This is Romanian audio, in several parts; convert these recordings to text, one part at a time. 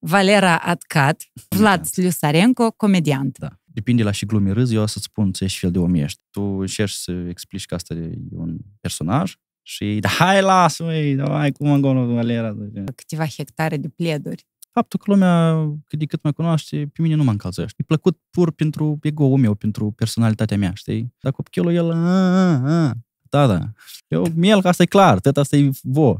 Valera Atcat, Vlad Sliusarenko, comediant. Da. Depinde la și glume râzi, eu să-ți spun ce ești fel de om ești. Tu încerci să explici că asta e un personaj și da, hai, lasă-mă, da, hai, cum gonul Valera. Da, Câteva hectare de pleduri faptul că lumea cât de cât mă cunoaște, pe mine nu mă încălzește. E plăcut pur pentru ego-ul meu, pentru personalitatea mea, știi? Dar copilul el, a, a, a, da, da. Eu, miel, asta e clar, tot asta e vo,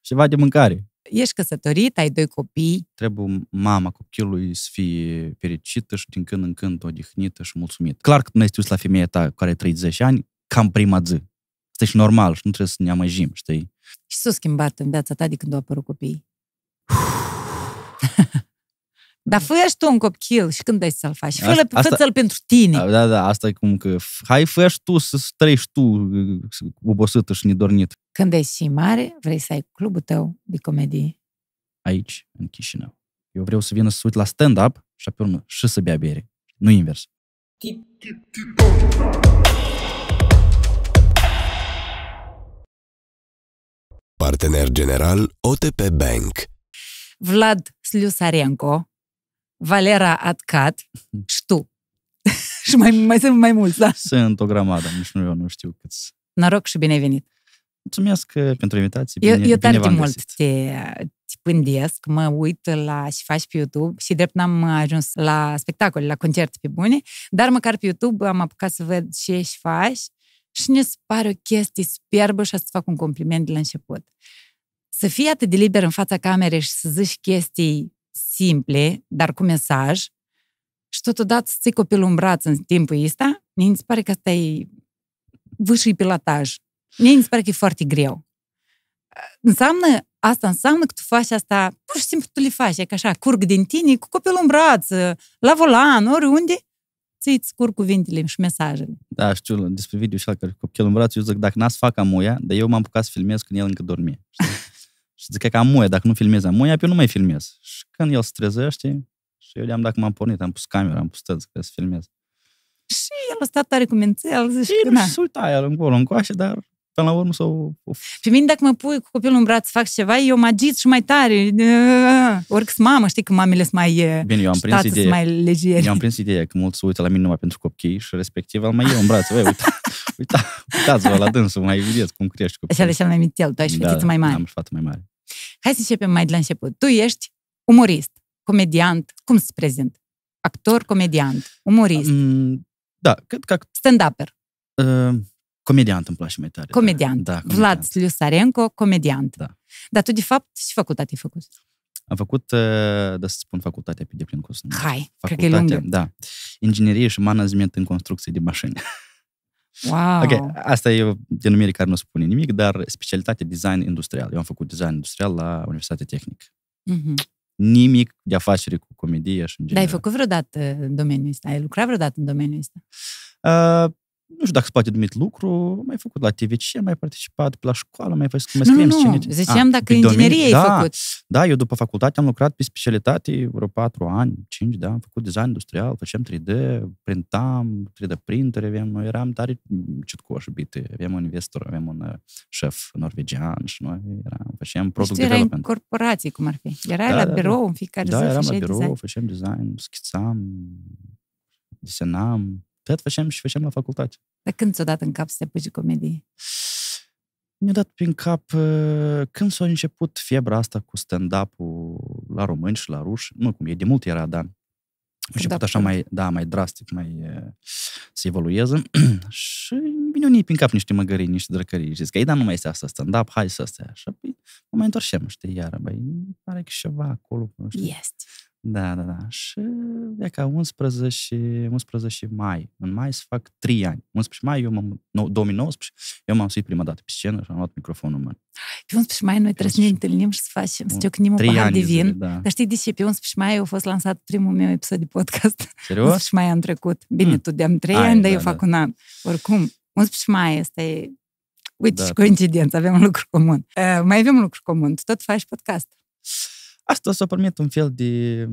ceva de mâncare ești căsătorit, ai doi copii. Trebuie mama copilului să fie fericită și din când în când odihnită și mulțumită. Clar că nu este la femeia ta care are 30 ani, cam prima zi. Stai și normal și nu trebuie să ne amăjim, știi? Și s-a schimbat în viața ta de când au apărut copiii? Dar fă și tu un copil și când dai să-l faci? Fă-l, asta, l pentru tine. Da, da, asta e cum că hai fă și tu să trăiești tu obosită și nedornit. Când ești și mare, vrei să ai clubul tău de comedie. Aici, în Chișinău. Eu vreau să vină să uit la stand-up și apoi urmă și să bea bere. Nu invers. Partener general OTP Bank Vlad Sliusarenko, Valera Atcat mhm. și tu. și mai, mai sunt mai mulți, da? Sunt o grămadă, nici nu, eu nu știu câți. Noroc și binevenit. Mulțumesc uh, pentru invitație. Bine, eu, eu tare de mult te, te pândesc, mă uit la și faci pe YouTube și drept n-am ajuns la spectacole, la concerte pe bune, dar măcar pe YouTube am apucat să văd ce și faci și ne pare o chestie superbă și să fac un compliment de la început. Să fii atât de liber în fața camerei și să zici chestii simple, dar cu mesaj, și totodată să ții copilul în braț în timpul ăsta, mie mi se pare că asta e vâșii pilataj. Mie mi se pare că e foarte greu. Înseamnă, asta înseamnă că tu faci asta, pur și simplu tu le faci, e ca așa, curg din tine, cu copilul în braț, la volan, oriunde, ți-ți curg cuvintele și mesajele. Da, știu, despre video și care copilul în braț, eu zic, dacă n-ați fac amuia, dar eu m-am pucat să filmez când el încă dormea. Și zic că am muia, dacă nu filmez am muia, eu nu mai filmez. Și când el se trezește, și eu le-am dacă m-am pornit, am pus camera, am pus tăți că să filmez. Și el a stat tare cu mințel. na. și el insulta el încolo, încoace, dar până la urmă s-o... Pe mine, dacă mă pui cu copilul în braț să fac ceva, eu mă agit și mai tare. sunt mamă, știi că mamele sunt mai Bine, eu am prins ideea. mai legeri. Eu am prins ideea că mulți se uită la mine numai pentru copii și respectiv al mai eu în braț. Băi, uita, uita, uitați-vă la dânsul, mai vedeți cum crește copilul. Așa le mai mințel, tu ai și da, mai mare. am și mai mare. Hai să începem mai de la început. Tu ești umorist, comediant, cum se prezint? Actor, comediant, umorist. Mm, da, cred că... Stand-upper. Uh, comediant îmi place mai tare. Da. Comediant. Da, da comediant. Vlad Sliusarenko, comediant. Da. Dar tu, de fapt, ce facultate ai făcut? Am făcut, da să spun, facultatea pe deplin cu Hai, facultatea, cred că e lungă. Da. Inginerie și management în construcții de mașini. Wow. Ok, asta e o denumire care nu spune nimic, dar specialitate design industrial. Eu am făcut design industrial la Universitatea Tehnică. Mm-hmm. Nimic de afaceri cu comedie și în general. Dar ai făcut vreodată domeniul ăsta? Ai lucrat vreodată în domeniul ăsta? Uh, nu știu dacă se poate numit lucru, mai făcut la TVC, mai participat pe la școală, mai făcut, mai scriem Nu, nu, ziceam A, ah, dacă inginerie ai da, făcut. Da, eu după facultate am lucrat pe specialitate vreo 4 ani, 5, da, am făcut design industrial, făceam 3D, printam, 3D printer, aveam, eram tare citcoși bite, aveam un investor, aveam un uh, șef norvegian și noi eram, făceam product deci development. în corporații, cum ar fi? Era da, la da, da. birou da, în fiecare da, zi, eram la birou, design. făceam design, schițam, desenam, tot facem și facem la facultate. Dar când ți-o dat în cap să te apuci comedie? Mi-a dat prin cap uh, când s-a început fiebra asta cu stand-up-ul la români și la ruși. Nu, cum e, de mult era, dar a început așa mai, da, mai drastic, mai uh, să evolueze și vine unii prin cap niște măgării, niște drăcării. Zic că, ei, da nu mai este asta stand-up, hai să astea. Și apoi mă mai întorcem, știi, iară, băi, pare că ceva acolo. Nu știu. Este. Da, da, da. Și e ca 11, 11 mai. În mai se fac 3 ani. 11 mai, eu m-am, 2019, eu m-am suit prima dată pe scenă și am luat microfonul în mână. Pe 11 mai noi trebuie să ne întâlnim și să facem, să ciocnim un pahar de vin. Zile, da. Dar știi de ce? Pe 11 mai a fost lansat primul meu episod de podcast. Serios? 11 mai am trecut. Bine, hmm. tu de-am 3 Ai, ani, dar da, eu fac da. un an. Oricum, 11 mai, ăsta e Uite da. și coincidență, avem un lucru comun. Uh, mai avem un lucru comun, tu tot faci podcast. Da. Asta s-a permit un fel de,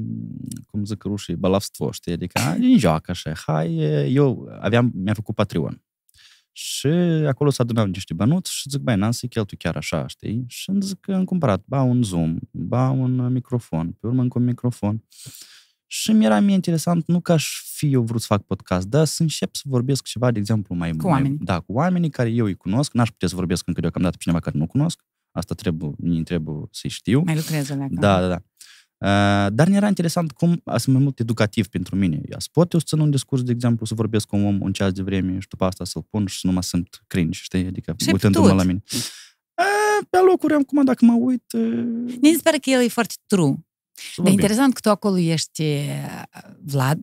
cum zic rușii, balavstvo, știi? Adică în joacă așa. Hai, eu aveam, mi-am făcut Patreon. Și acolo s-a adunat niște bănuți și zic, băi, n-am să-i cheltui chiar așa, știi? Și îmi zic că am cumpărat, ba, un Zoom, ba, un uh, microfon, pe urmă încă un microfon. Și mi era mie interesant, nu că aș fi eu vrut să fac podcast, dar să încep să vorbesc ceva, de exemplu, mai... Cu mai, oamenii. da, cu oamenii care eu îi cunosc, n-aș putea să vorbesc încă deocamdată pe cineva care nu cunosc. Asta trebuie, trebuie să știu. Mai lucrează la Da, da, da. Uh, dar era interesant cum asta mai mult educativ pentru mine. Eu pot eu să țin un discurs, de exemplu, să vorbesc cu un om un ceas de vreme și după asta să-l pun și să nu mă simt cringe, știi? Adică și uitându-mă la mine. Uh, pe locuri acum, dacă mă uit... Uh... Mi se pare că el e foarte true. Dar interesant că tu acolo ești uh, Vlad,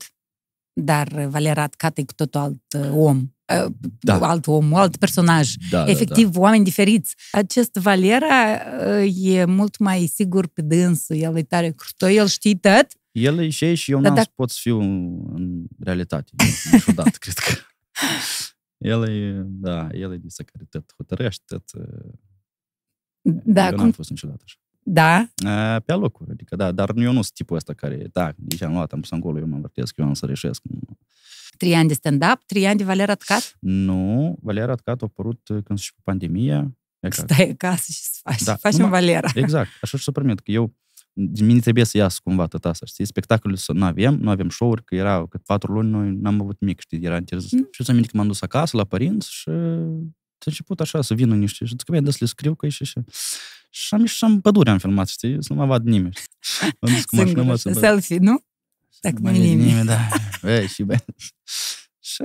dar valerat Atcat e cu totul alt uh, om. Uh, da. alt om, alt personaj, da, da efectiv da, da. oameni diferiți. Acest Valera uh, e mult mai sigur pe dânsul, el e tare crutoi, el știe tot. El e și și eu da, n-am da. pot să fiu în realitate, niciodată, cred că. El e, da, el e de care tot hotărăște, tot... Da, eu cum... n-am fost niciodată așa. Da. Pe locuri, adică da, dar eu nu sunt tipul ăsta care, da, nici am luat, am pus acolo, eu mă învârtesc, eu am să reșesc. Trei ani de stand-up, trei ani de Valer Atcat? Nu, Valer Atcat a apărut uh, când și pandemia. Exact. Stai acasă și să faci, da, faci numai, Valera. Exact, așa și să permit, că eu mine trebuie să iasă cumva tot asta, știi? Spectacolul să nu avem, nu avem show-uri, că erau cât patru luni, noi n-am avut mic, știi, era interzis. Mm. Și să aminte că m-am dus acasă la părinți și a început așa să vină niște, și zic că mi-a să le scriu că e și așa. Și am ieșit am pădure am filmat, știi? Să nu mă vad nimeni. Am zis cum Singur, așa, selfie, nu? Dacă nu nimeni. nimeni. da. Vei, și băi. Și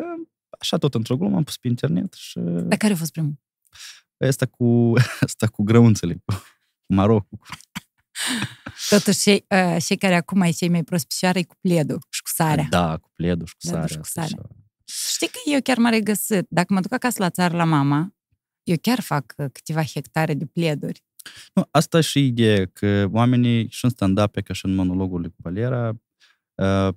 așa tot într-o glumă am pus pe internet și... Dar care a fost primul? Asta păi cu, asta cu grăunțele, cu Marocul. Totuși, cei, uh, cei care acum ai cei mai prospișoare cu pledul și cu sarea. Da, cu pledul și cu sarea. Și cu sarea. Știi că eu chiar m-am regăsit. Dacă mă duc acasă la țară la mama, eu chiar fac ă, câteva hectare de pleduri. Nu, asta e și ideea, că oamenii și în stand-up, ca și în monologurile cu Valera, uh,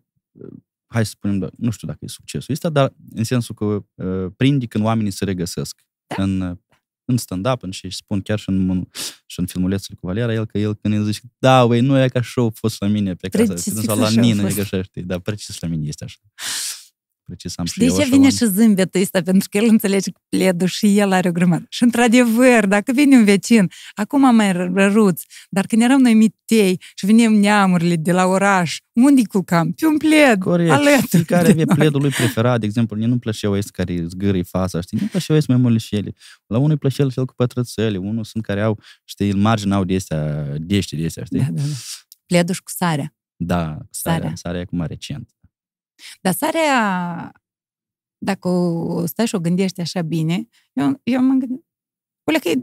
hai să spunem, nu știu dacă e succesul ăsta, dar în sensul că uh, prinde când oamenii se regăsesc da. în, uh, în stand-up, în și spun chiar și în, și în filmulețul cu Valera, el că el când îi zice, da, băi, nu e ca show fost la mine pe casă, la Nina, e așa, știi, da, precis la mine este așa precis am și de ce vine și zâmbetul ăsta? Pentru că el înțelege că pledul și el are o grămadă. Și într-adevăr, dacă vine un vecin, acum am mai răruț, dar când eram noi mitei și venim neamurile de la oraș, unde cam, Pe un pled, Corect. alături. Care e pledul lui preferat, de exemplu, nu-mi plășeau ăștia care zgârii fața, știi? Nu plăceau ăștia mai mult și ele. La unul îi plăcea cel cu pătrățele, unul sunt care au, știi, margini au de astea, dește de astea, știi? Da, da, da. Pleduș cu sarea. Da, sarea, sarea, sarea acum recent. Dar sarea, dacă o stai și o gândești așa bine, eu, eu m-am gândit,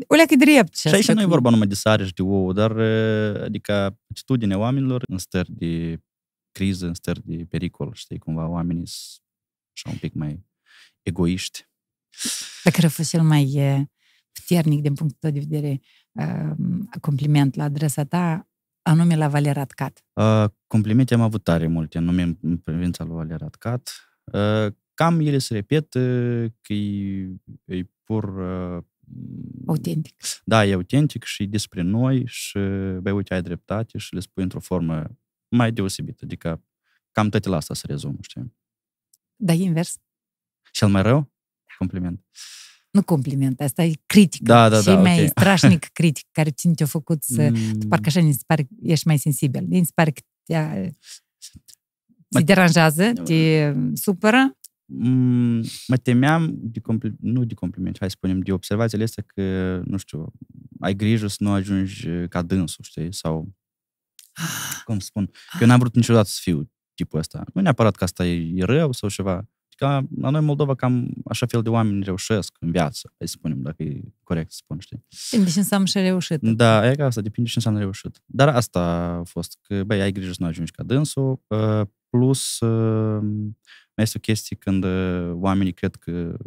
o leacă drept. Și aici nu e vorba numai de sare și de ouă, dar adică atitudinea oamenilor în stări de criză, în stări de pericol, știi, cumva oamenii sunt așa un pic mai egoiști. Dacă ar fost cel mai puternic din punctul tău de vedere compliment la adresa ta, anume la Valer Atcat? Uh, complimente am avut tare multe, anume în privința lui Valer Atcat. Uh, cam ele se repetă că e, e pur... Uh, autentic. Da, e autentic și despre noi și, băi, uite, ai dreptate și le spui într-o formă mai deosebită. Adică cam toate la asta se rezumă, știi? Da, invers. Cel mai rău? Compliment. Uh, nu compliment, asta e critică. Da, da, și da, mai okay. strașnic critic care cine te-a făcut să... Mm. parcă așa ni pare că ești mai sensibil. Ni se pare că te, te deranjează, te supără. Mm, mă temeam, de compl- nu de compliment, hai să spunem, de observațiile astea că, nu știu, ai grijă să nu ajungi ca dânsul, știi? Sau, ah. cum spun, că eu n-am vrut niciodată să fiu tipul ăsta. Nu neapărat că asta e rău sau ceva, ca la noi în Moldova cam așa fel de oameni reușesc în viață, hai să spunem, dacă e corect să spun, știi? Depinde ce înseamnă și reușit. Da, e ca asta, depinde ce înseamnă reușit. Dar asta a fost, că băi, ai grijă să nu ajungi ca dânsul, ă, plus ă, mai este o chestie când ă, oamenii cred că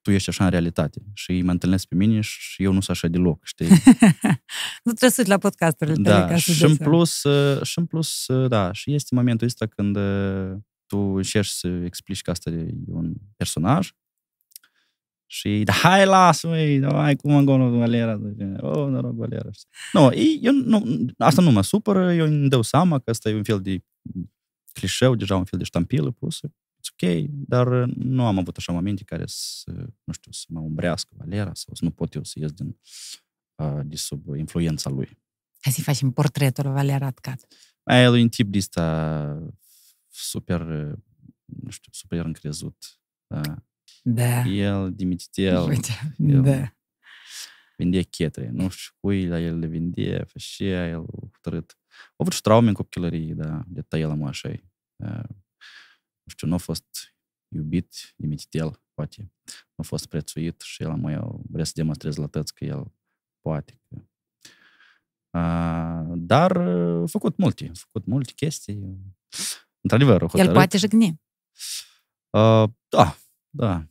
tu ești așa în realitate și îi mă întâlnesc pe mine și eu nu sunt așa deloc, știi? nu trebuie să la podcasturile da, tale ca și în plus, și în plus, da, și este momentul ăsta când tu încerci să explici că asta e un personaj și da, hai, lasă mă da, hai, cum încolo Valera? Oh, noroc, Valera. Nu, eu nu, asta nu mă supără, eu îmi dau seama că asta e un fel de clișeu, deja un fel de ștampilă pusă. It's ok, dar nu am avut așa momente care să, nu știu, să mă umbrească Valera sau să nu pot eu să ies din, de sub influența lui. Hai să i facem portretul lui Valera Atcat. Aia, el e un tip de asta super, nu știu, super încrezut. Da. da. El, Dimititel, Uite, el da. vindea chetre, nu știu cui la el le vindea, fășea, el hotărât. A avut și traume în copilărie, da, de tăie la așa Nu știu, nu a fost iubit Dimititel, poate. Nu a fost prețuit și el mai vrea să demonstreze la tăți că el poate. Dar a făcut multe, a făcut multe chestii într-adevăr, o hotărât. El poate jigni. Uh, da, da.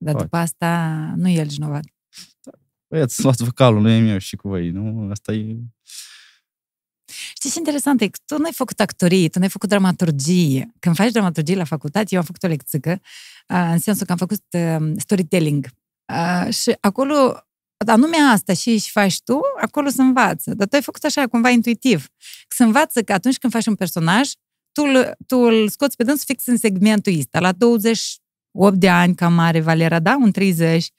Dar poate. după asta nu e el vinovat. Băieți, luați vocalul, nu e meu și cu voi. Nu? Asta e... Știi ce interesant e că tu nu ai făcut actorie, tu nu ai făcut dramaturgie. Când faci dramaturgie la facultate, eu am făcut o lecțică, uh, în sensul că am făcut uh, storytelling. Uh, și acolo anume asta și, și faci tu, acolo se învață. Dar tu ai făcut așa, cumva intuitiv. Se învață că atunci când faci un personaj, tu, tu îl scoți pe dâns fix în segmentul ăsta, la 20 8 de ani, cam mare Valera, da? Un 30.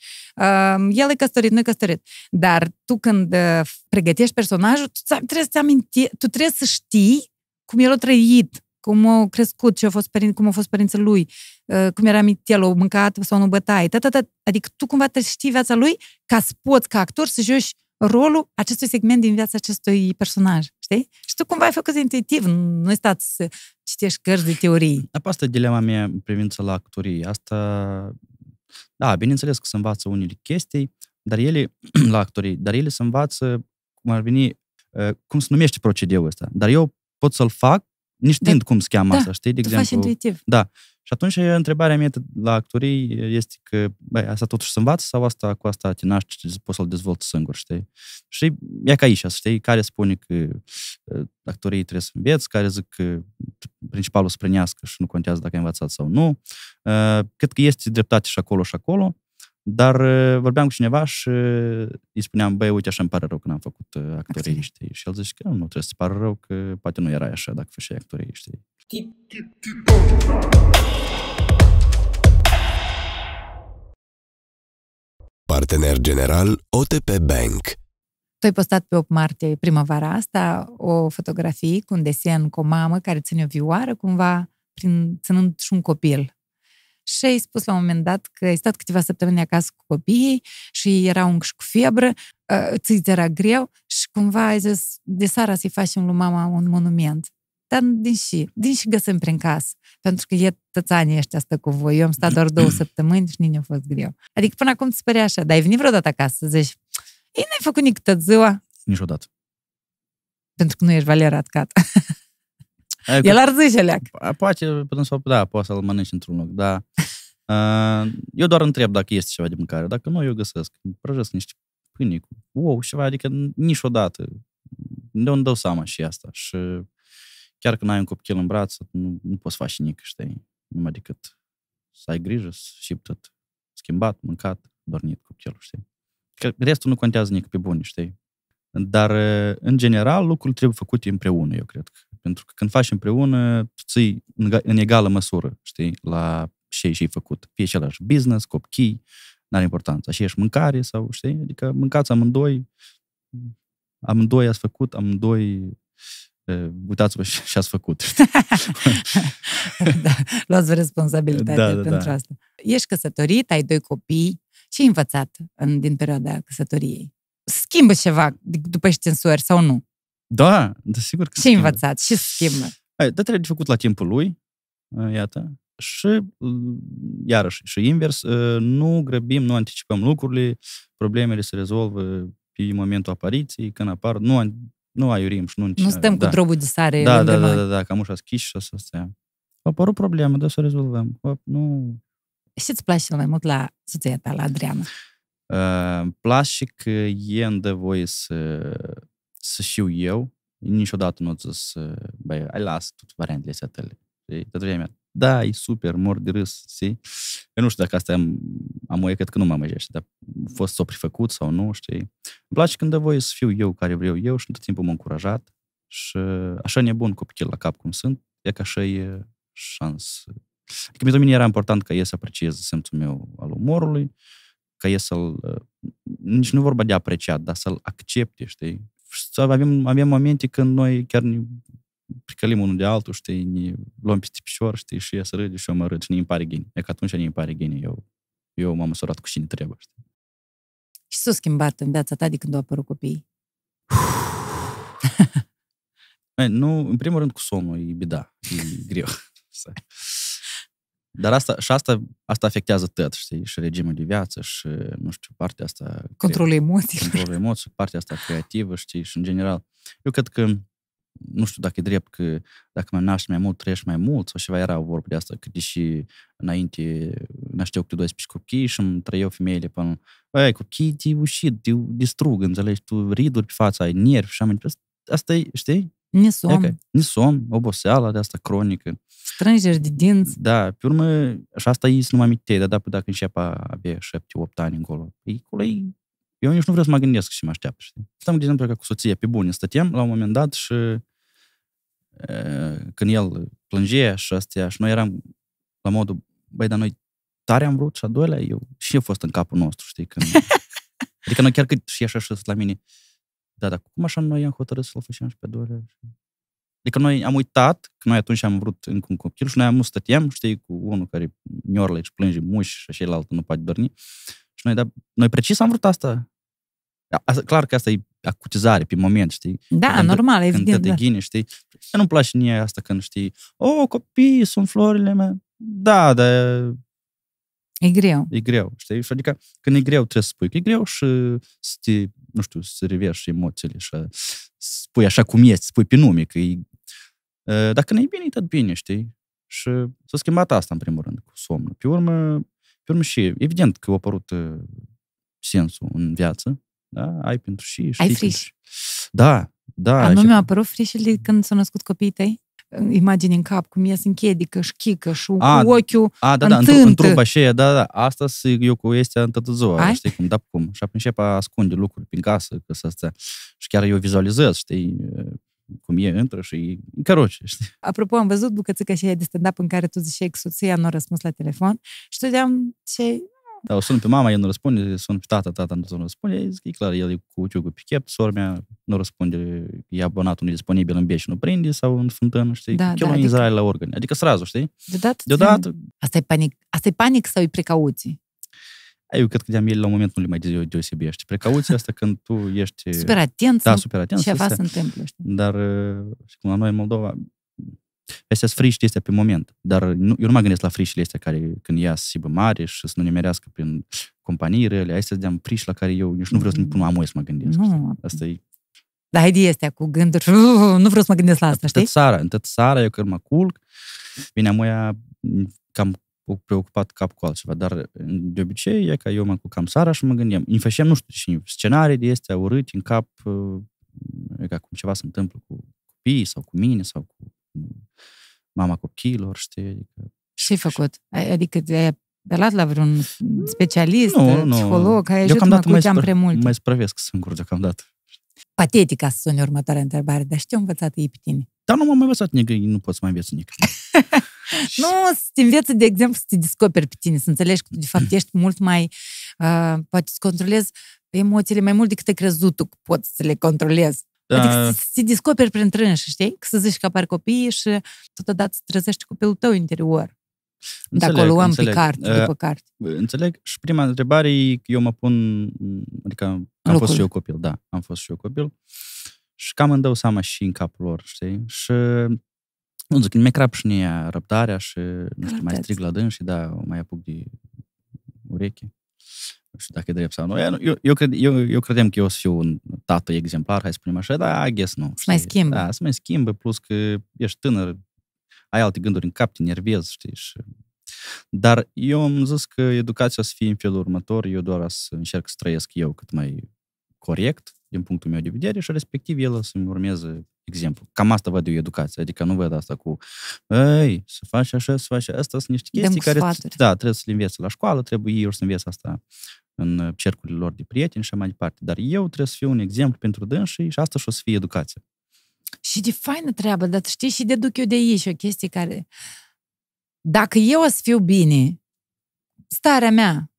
El e căsătorit, nu e căsătorit. Dar tu când uh, pregătești personajul, tu trebuie să aminti, tu trebuie să știi cum el a trăit, cum a crescut, ce a fost părin, cum a fost părința lui, uh, cum era el, o mâncat sau nu bătaie, tata, Adică tu cumva trebuie să știi viața lui ca să poți, ca actor, să joci rolul acestui segment din viața acestui personaj știi? Și tu cumva ai făcut intuitiv, nu ai stat să citești cărți de teorii. Dar asta e dilema mea în privință la actorii. Asta, da, bineînțeles că se învață unele chestii, dar ele, la actorii, dar ele se învață, cum ar veni, uh, cum se numește procedeul ăsta. Dar eu pot să-l fac nici da. știind cum se cheamă da, asta, știi? De tu exemplu, faci intuitiv. Da. Și atunci întrebarea mea la actorii este că, băi, asta totuși se învață sau asta cu asta te naști, poți să-l dezvolți singur, știi? Și e ca aici, știi, care spune că actorii trebuie să înveți, care zic că principalul să prânească și nu contează dacă ai învățat sau nu. Cât că este dreptate și acolo și acolo, dar vorbeam cu cineva și îi spuneam, băi, uite, așa îmi pare rău că n-am făcut actorii, știi? Și el zice că nu, trebuie să-ți pare rău că poate nu era așa dacă făceai actorii, știi? Partener general OTP Bank Tu ai postat pe 8 martie primăvara asta o fotografie cu un desen cu o mamă care ține o vioară cumva prin, ținând și un copil și ai spus la un moment dat că ai stat câteva săptămâni acasă cu copiii și era un cu febră, ă, ți era greu și cumva ai zis de seara să-i facem lui mama un monument. Dar din și, din și găsim prin casă. Pentru că e toți anii ăștia stă cu voi. Eu am stat doar două săptămâni și nici nu a fost greu. Adică până acum îți părea așa. Dar ai venit vreodată acasă să zici, ei, n-ai făcut nici tot ziua. Niciodată. Pentru că nu ești valerat cat. Adică, El ar zice leac. Poate, putem să, da, poate să-l mănânci într-un loc, da. Uh, eu doar întreb dacă este ceva de mâncare. Dacă nu, eu găsesc. Prăjesc niște pâine cu ou, ceva, adică niciodată. De unde dau seama și asta. Și chiar când ai un copil în brață, nu, nu poți face nimic, știi? Numai decât să ai grijă, să și tot schimbat, mâncat, dormit copilul, știi? Că restul nu contează nici pe bun, știi? Dar, în general, lucrurile trebuie făcute împreună, eu cred. Pentru că când faci împreună, ții în egală măsură, știi, la ce ai făcut. Fie același business, copii, n-are importanță. Și ești mâncare sau, știi, adică mâncați amândoi, amândoi ați făcut, amândoi uitați-vă și ați făcut. da, luați responsabilitate da, da, pentru da. asta. Ești căsătorit, ai doi copii. Ce ai învățat în, din perioada căsătoriei? Schimbă ceva după știnsori sau nu? Da, da, sigur că Ce ai învățat? Ce schimbă? Hai, da, trebuie făcut la timpul lui, iată, și iarăși, și invers, nu grăbim, nu anticipăm lucrurile, problemele se rezolvă pe momentul apariției, când apar, nu nu aiurim și nu încercăm. Nu stăm da. cu drobul de sare da, da, da, da, da, cam ușa schiși și o să stăm. A apărut problemă, dar să o rezolvăm. Hop, nu... Și îți place cel mai mult la soția ta, la Adriana? Uh, îmi place că e în de voie să, să știu eu. Niciodată nu ți să... Băi, ai las tot variantele astea tale. Tot vremea da, e super, mor de râs, si? Eu nu știu dacă asta am, am o cred că nu m-am dar a fost s-o prefăcut sau nu, știi? Îmi place când dă voie să fiu eu care vreau eu și tot timpul m-am încurajat și așa nebun cu pichel la cap cum sunt, e ca așa e șans. Adică pentru mine era important ca ei să apreciez simțul meu al umorului, ca e să-l... Nici nu vorba de apreciat, dar să-l accepte, știi? Să avem, avem momente când noi chiar ne picălim unul de altul, știi, ne luăm peste picior, știi, și să râde și eu mă râd și ne îmi gine. E că atunci ne îmi gine, eu, eu m-am măsurat cu cine trebuie, știi. Și s-a schimbat în viața ta de când au apărut copiii? nu, în primul rând cu somnul e bida, e greu. Dar asta, și asta, asta afectează tot, știi, și regimul de viață și, nu știu, partea asta... Controlul emoțiilor. Controlul emoțiilor, partea asta creativă, știi, și în general. Eu cred că nu știu dacă e drept că dacă mă naști mai mult, trăiești mai mult sau ceva, era o vorbă de asta, că deși înainte nașteau câte 12 copii și îmi trăiau femeile până ai copii, te ușit, te distrug, înțelegi, tu riduri pe fața, ai nervi și am asta e, știi? Nisom. Nisom, oboseala de asta cronică. Strângeri de dinți. Da, pe urmă, și asta e să nu mai amintei, dar da, păi dacă încep abia 7-8 ani încolo, e, păi acolo e eu nici nu vreau să mă gândesc și mă așteaptă, Stăm, de exemplu, ca cu soția, pe bune, stăteam la un moment dat și Э, când el plângea și astea, și noi eram la modul, băi, dar noi tare am vrut și a doilea, eu, și a fost în capul nostru, știi, când... adică noi chiar cât și așa și la mine, da, dar cum așa noi am hotărât să-l facem și pe a doilea? Adică noi am uitat, că noi atunci am vrut în un copil și noi am stăteam, știi, cu unul care niorle și plânge muși și așa, el altul nu poate dormi. Și noi, da, noi precis am vrut asta. asta clar că asta e acutizare pe moment, știi? Da, când, normal, când evident. Când te da. ghine, știi? Și nu-mi place nie asta când știi, oh, copii, sunt florile mele. Da, dar... E greu. E greu, știi? Și adică când e greu trebuie să spui că e greu și să te, nu știu, să reverși emoțiile și spui așa cum ești, spui pe nume, că e... Ă, Dacă nu e bine, e tot bine, știi? Și s-a schimbat asta, în primul rând, cu somnul. Pe urmă, pe urmă și, evident că a apărut ă, sensul în viață, da? Ai pentru și, știi Ai friș. Da, da. A nu mi-a apărut frișul de când s-au născut copiii tăi? imagini în cap, cum ea se închedică, și chică, și a, cu ochiul A, da, da, întântântă. în truba aceea, da, da, da, asta eu cu este ziua, știi cum, da, cum. Și apoi începe a ascunde lucruri prin casă, că să Și chiar eu vizualizez, știi, cum e intră și căroce, știi? Apropo, am văzut bucățica și de stand-up în care tu ziceai că soția nu a răspuns la telefon și stăteam ce da, o sun pe mama, el nu răspunde, sun pe tata, tata nu răspunde, e clar, el e cu uciugul pe chep, mea nu răspunde, e abonatul nu disponibil în beci, nu prinde, sau în fântână, știi, da, da, adică... Israel la organe. Adică srazu, știi? Deodată, Deodată... Asta e panic. Asta e panic sau e precauții? Eu cred că de-am la un moment nu le mai deosebești. Precauția asta când tu ești... Super atent. Da, super atent. Ceva se întâmplă, știi? Dar, uh, știi, cum la noi în Moldova, Astea sunt friști astea pe moment, dar nu, eu nu mă gândesc la frișile astea care când ia sibă mare și să nu ne merească prin companii rele, astea de friși la care eu nici nu vreau să-mi mm. pun amoi să mă gândesc. Nu. Asta e da, haide este cu gânduri. Nu vreau să mă gândesc la asta, știi? Țara, în tot eu când mă culc, vine amoia cam preocupat cap cu altceva, dar de obicei e că eu mă culcam seara și mă gândeam, îmi făceam, nu știu, și scenarii de astea urâte în cap, uh, e ca cum ceva se întâmplă cu copiii sau cu mine sau cu mama copiilor, știi? Adică, Ce ai făcut? Adică te-ai apelat la vreun specialist, nu, uh, nu. psiholog, ai ajutat mă cu prea mult. Mai spravesc singur deocamdată. Patetica să suni următoarea întrebare, dar știu învățat ei pe tine. Dar nu m-am mai învățat nici, nu poți să mai înveți nici. nu, să te înveți, de exemplu, să te descoperi pe tine, să înțelegi că tu, de fapt, ești mult mai... Uh, poate să controlezi emoțiile mai mult decât te crezut tu că poți să le controlezi. Adică da. ți descoperi prin trânsă, știi? Că să zici că apar copii și totodată să trezești copilul tău interior. Înțeleg, Dacă o luăm înțeleg. pe carte, eh, după carte. Uh, înțeleg. Și prima întrebare e că eu mă pun... Adică am Locul. fost și eu copil, da. Am fost și eu copil. Și cam îmi dau seama și în capul lor, știi? Și nu zic, mi-e crap și răbdarea și, nu știu, mai strig la dâns și da, mai apuc de ureche nu știu dacă e drept sau nu. Eu, eu, cred, eu, eu credeam că eu o să fiu un tată exemplar, hai să spunem așa, dar I guess nu. Să mai schimbă. Da, să mai schimbă, plus că ești tânăr, ai alte gânduri în cap, te nervezi, știi, și... Dar eu am zis că educația o să fie în felul următor, eu doar să încerc să trăiesc eu cât mai corect, din punctul meu de vedere, și respectiv el să-mi urmeze exemplu. Cam asta văd eu educația, adică nu văd asta cu ei, să faci așa, să faci asta, sunt niște chestii Dăm care da, trebuie să le înveți la școală, trebuie eu să înveți asta în uh, cercurile lor de prieteni și mai departe. Dar eu trebuie să fiu un exemplu pentru dânsii și asta și o să fie educația. Și de faină treabă, dar știi, și deduc eu de aici o chestie care... Dacă eu o să fiu bine, starea mea,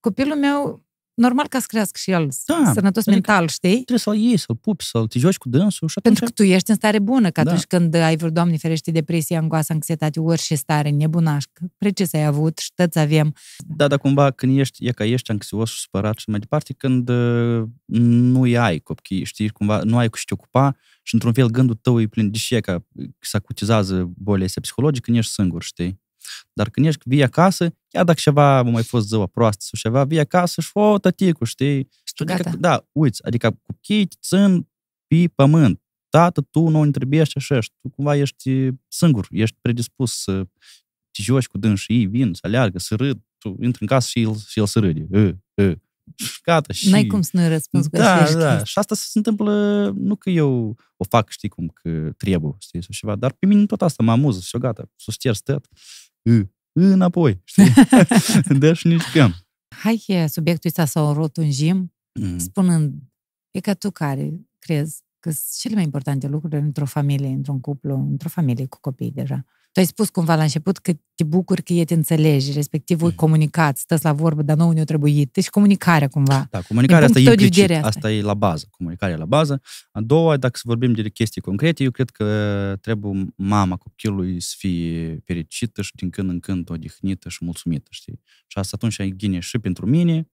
copilul meu normal ca să crească și el da, sănătos adică mental, știi? Trebuie să-l iei, să-l pupi, să-l te joci cu dânsul și atunci... Pentru că tu ești în stare bună, că da. atunci da. când ai vreo, Doamne ferește, depresie, angoasă, anxietate, orice stare nebunașcă, precis ai avut și toți avem. Da, dar cumva când ești, e ca ești anxios și supărat și mai departe, când uh, nu ai copii, știi, cumva nu ai cu ce te ocupa și într-un fel gândul tău e plin, deși e ca se acutizează bolile astea psihologică când ești singur, știi? Dar când ești, vii acasă, chiar dacă ceva a mai fost ziua proastă sau ceva, vii acasă și, o, tăticu, știi? Adică, Gata. da, uiți, adică copiii țin pe pământ. Tată, tu nu o trebuie așa, și tu cumva ești singur, ești predispus să te joci cu dâns și ei vin, să aleargă, să râd, tu intri în casă și el, și el să râde. E, ă, e. Ă. Gata, și... N-ai cum să nu răspunzi Da, da. Și asta se întâmplă, nu că eu o fac, știi cum, că trebuie, știi, sau ceva, dar pe mine tot asta mă amuză și gata, să stăt î, înapoi, știi? deci nici cam. Hai subiectul ăsta să o rotunjim, mm. spunând, e ca tu care crezi că sunt cele mai importante lucruri într-o familie, într-un cuplu, într-o familie cu copii deja. Tu ai spus cumva la început că te bucur că ei te înțelegi, respectiv voi mm. comunicați, stați la vorbă, dar nu ne-o trebuie. Deci comunicarea cumva. Da, comunicarea asta e implicit, asta. asta e la bază, comunicarea la bază. A doua, dacă să vorbim de chestii concrete, eu cred că trebuie mama copilului să fie fericită și din când în când odihnită și mulțumită, știi? Și asta atunci e ghine și pentru mine,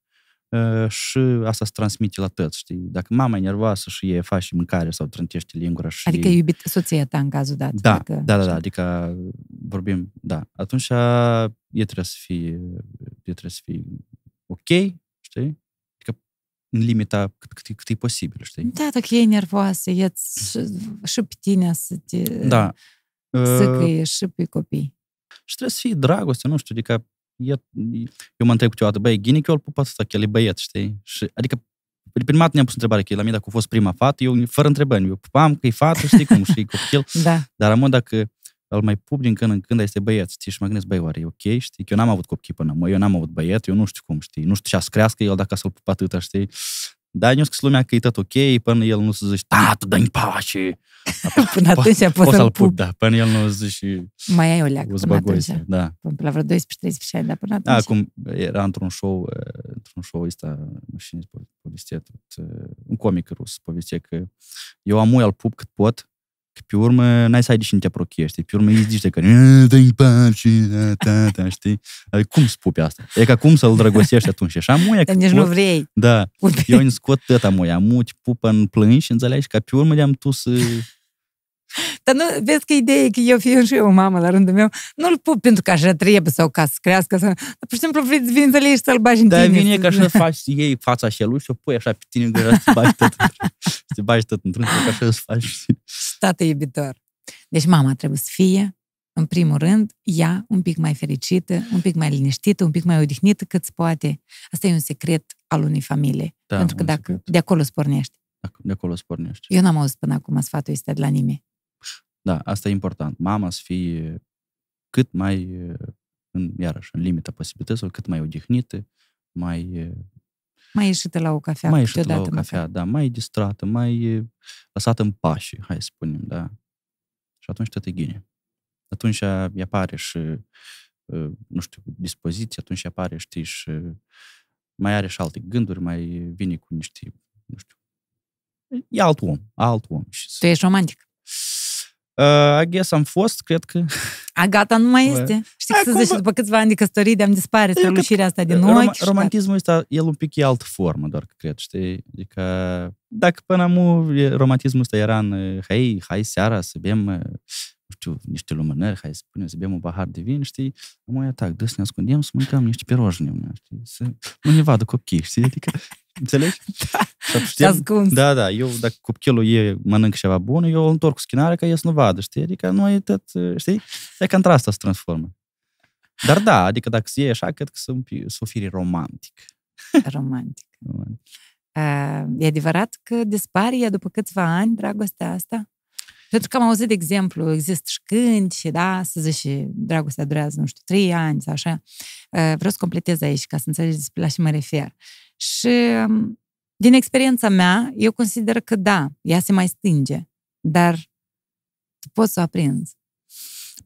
și э, asta se transmite la tăți, știi? Dacă mama e nervoasă și e face mâncare sau trântește lingura și... Adică iubit soția ta în cazul dat. Da, adică da, da, da, adică vorbim, da. Atunci e trebuie să fie, trebuie să fie ok, știi? Adică în limita cât, cât, cât e posibil, știi? Da, dacă e nervoasă, e și, și pe tine să te... Da. Să uh... și pe copii. Și trebuie să fie dragoste, nu știu, adică eu mă întreb câteodată, băi, ghinecul pupat ăsta, că el e băiat, știi? Și, adică prima dată ne-am pus întrebare că la mine dacă a fost prima fată, eu fără întrebări, eu pupam că e fată, știi cum, și copil. da. Dar amă dacă îl mai pup din când în când, este băiat, știi, și mă gândesc, băi, oare e ok, știi, că eu n-am avut copii până mă, eu n-am avut băiat, eu nu știu cum, știi, nu știu ce a crească el dacă să-l pup atâta, știi, dar nu că lumea că e tot ok până el nu se zice, da, tu dă-mi pace! până atunci poți să-l pup. pup. da, până el nu se zice Mai ai o leacă până atunci. Da. Până la vreo 12-13 ani, dar până da, atunci. acum era într-un show, uh, într-un show ăsta, nu știu, povestea uh, un comic rus povestea că eu am al pup cât pot, Că pe urmă n-ai să ai de cine te aprochie, știi? Pe urmă îi zici că eh, da, da, da", știi? Adică cum spupi asta? E ca cum să-l drăgosești atunci? Așa muia. Dar nici nu vrei. Da. Eu îmi scot tăta muia, muci, pupă în plâns și înțelegi? că pe urmă de-am tu să uh, dar nu, vezi că ideea e că eu fiu și eu mamă la rândul meu, nu-l pup pentru că așa trebuie sau ca să crească, sau... dar pur și simplu vin să le ieși să-l bagi în da, tine. Dar vine că așa faci, ei fața și lui și o pui așa pe tine în gură, să bagi tot, să bagi tot într-un că așa să faci. Tată iubitor. Deci mama trebuie să fie, în primul rând, ea un pic mai fericită, un pic mai liniștită, un pic mai odihnită cât se poate. Asta e un secret al unei familii. Da, pentru că dacă secret. de acolo spornești. De acolo spornești. Eu n-am auzit până acum sfatul este de la nimeni. Da, asta e important. Mama să fie cât mai, uh, în, iarăși, în limita posibilităților, cât mai odihnită, mai... Uh, mai ieșită la o cafea. Mai ieșită la o cafea, măcar. da. Mai distrată, mai uh, lăsată în pași, hai să spunem, da. Și atunci tot e bine. Atunci îi apare și, nu știu, dispoziție, atunci apare, știi, și mai are și alte gânduri, mai vine cu niște, nu știu, e alt om, alt om. Tu ești romantic. Uh, I guess am fost, cred că... A, gata, nu mai este. Știi că să zici, după câțiva ani de căsătorie de-am dispare adică strălucirea asta din ochi. Rom- romantismul ăsta, el un pic e altă formă, doar că cred, știi? Adică, dacă până acum romantismul ăsta era în, hai, uh, hai seara să bem, uh, nu știu, niște lumânări, hai să punem să bem un pahar de vin, știi? Mă, ia tac, dă să ne ascundem, să mâncăm niște pirojne, știi? Să nu ne vadă copii, știi? Adică, Înțelegi? Da. Știam, Ascuns. Da, da. Eu, dacă copilul e, mănâncă ceva bun, eu îl întorc cu schinare ca e să nu vadă, știi? Adică nu e tot, știi? E asta se transformă. Dar da, adică dacă se iei așa, cred că sunt sufiri romantic. Romantic. romantic. e adevărat că dispare ea după câțiva ani dragostea asta? Pentru că am auzit, de exemplu, există și când și da, să zici și dragostea durează, nu știu, trei ani sau așa. vreau să completez aici ca să înțelegi la ce mă refer. Și um, din experiența mea, eu consider că da, ea se mai stinge, dar poți să o aprinzi.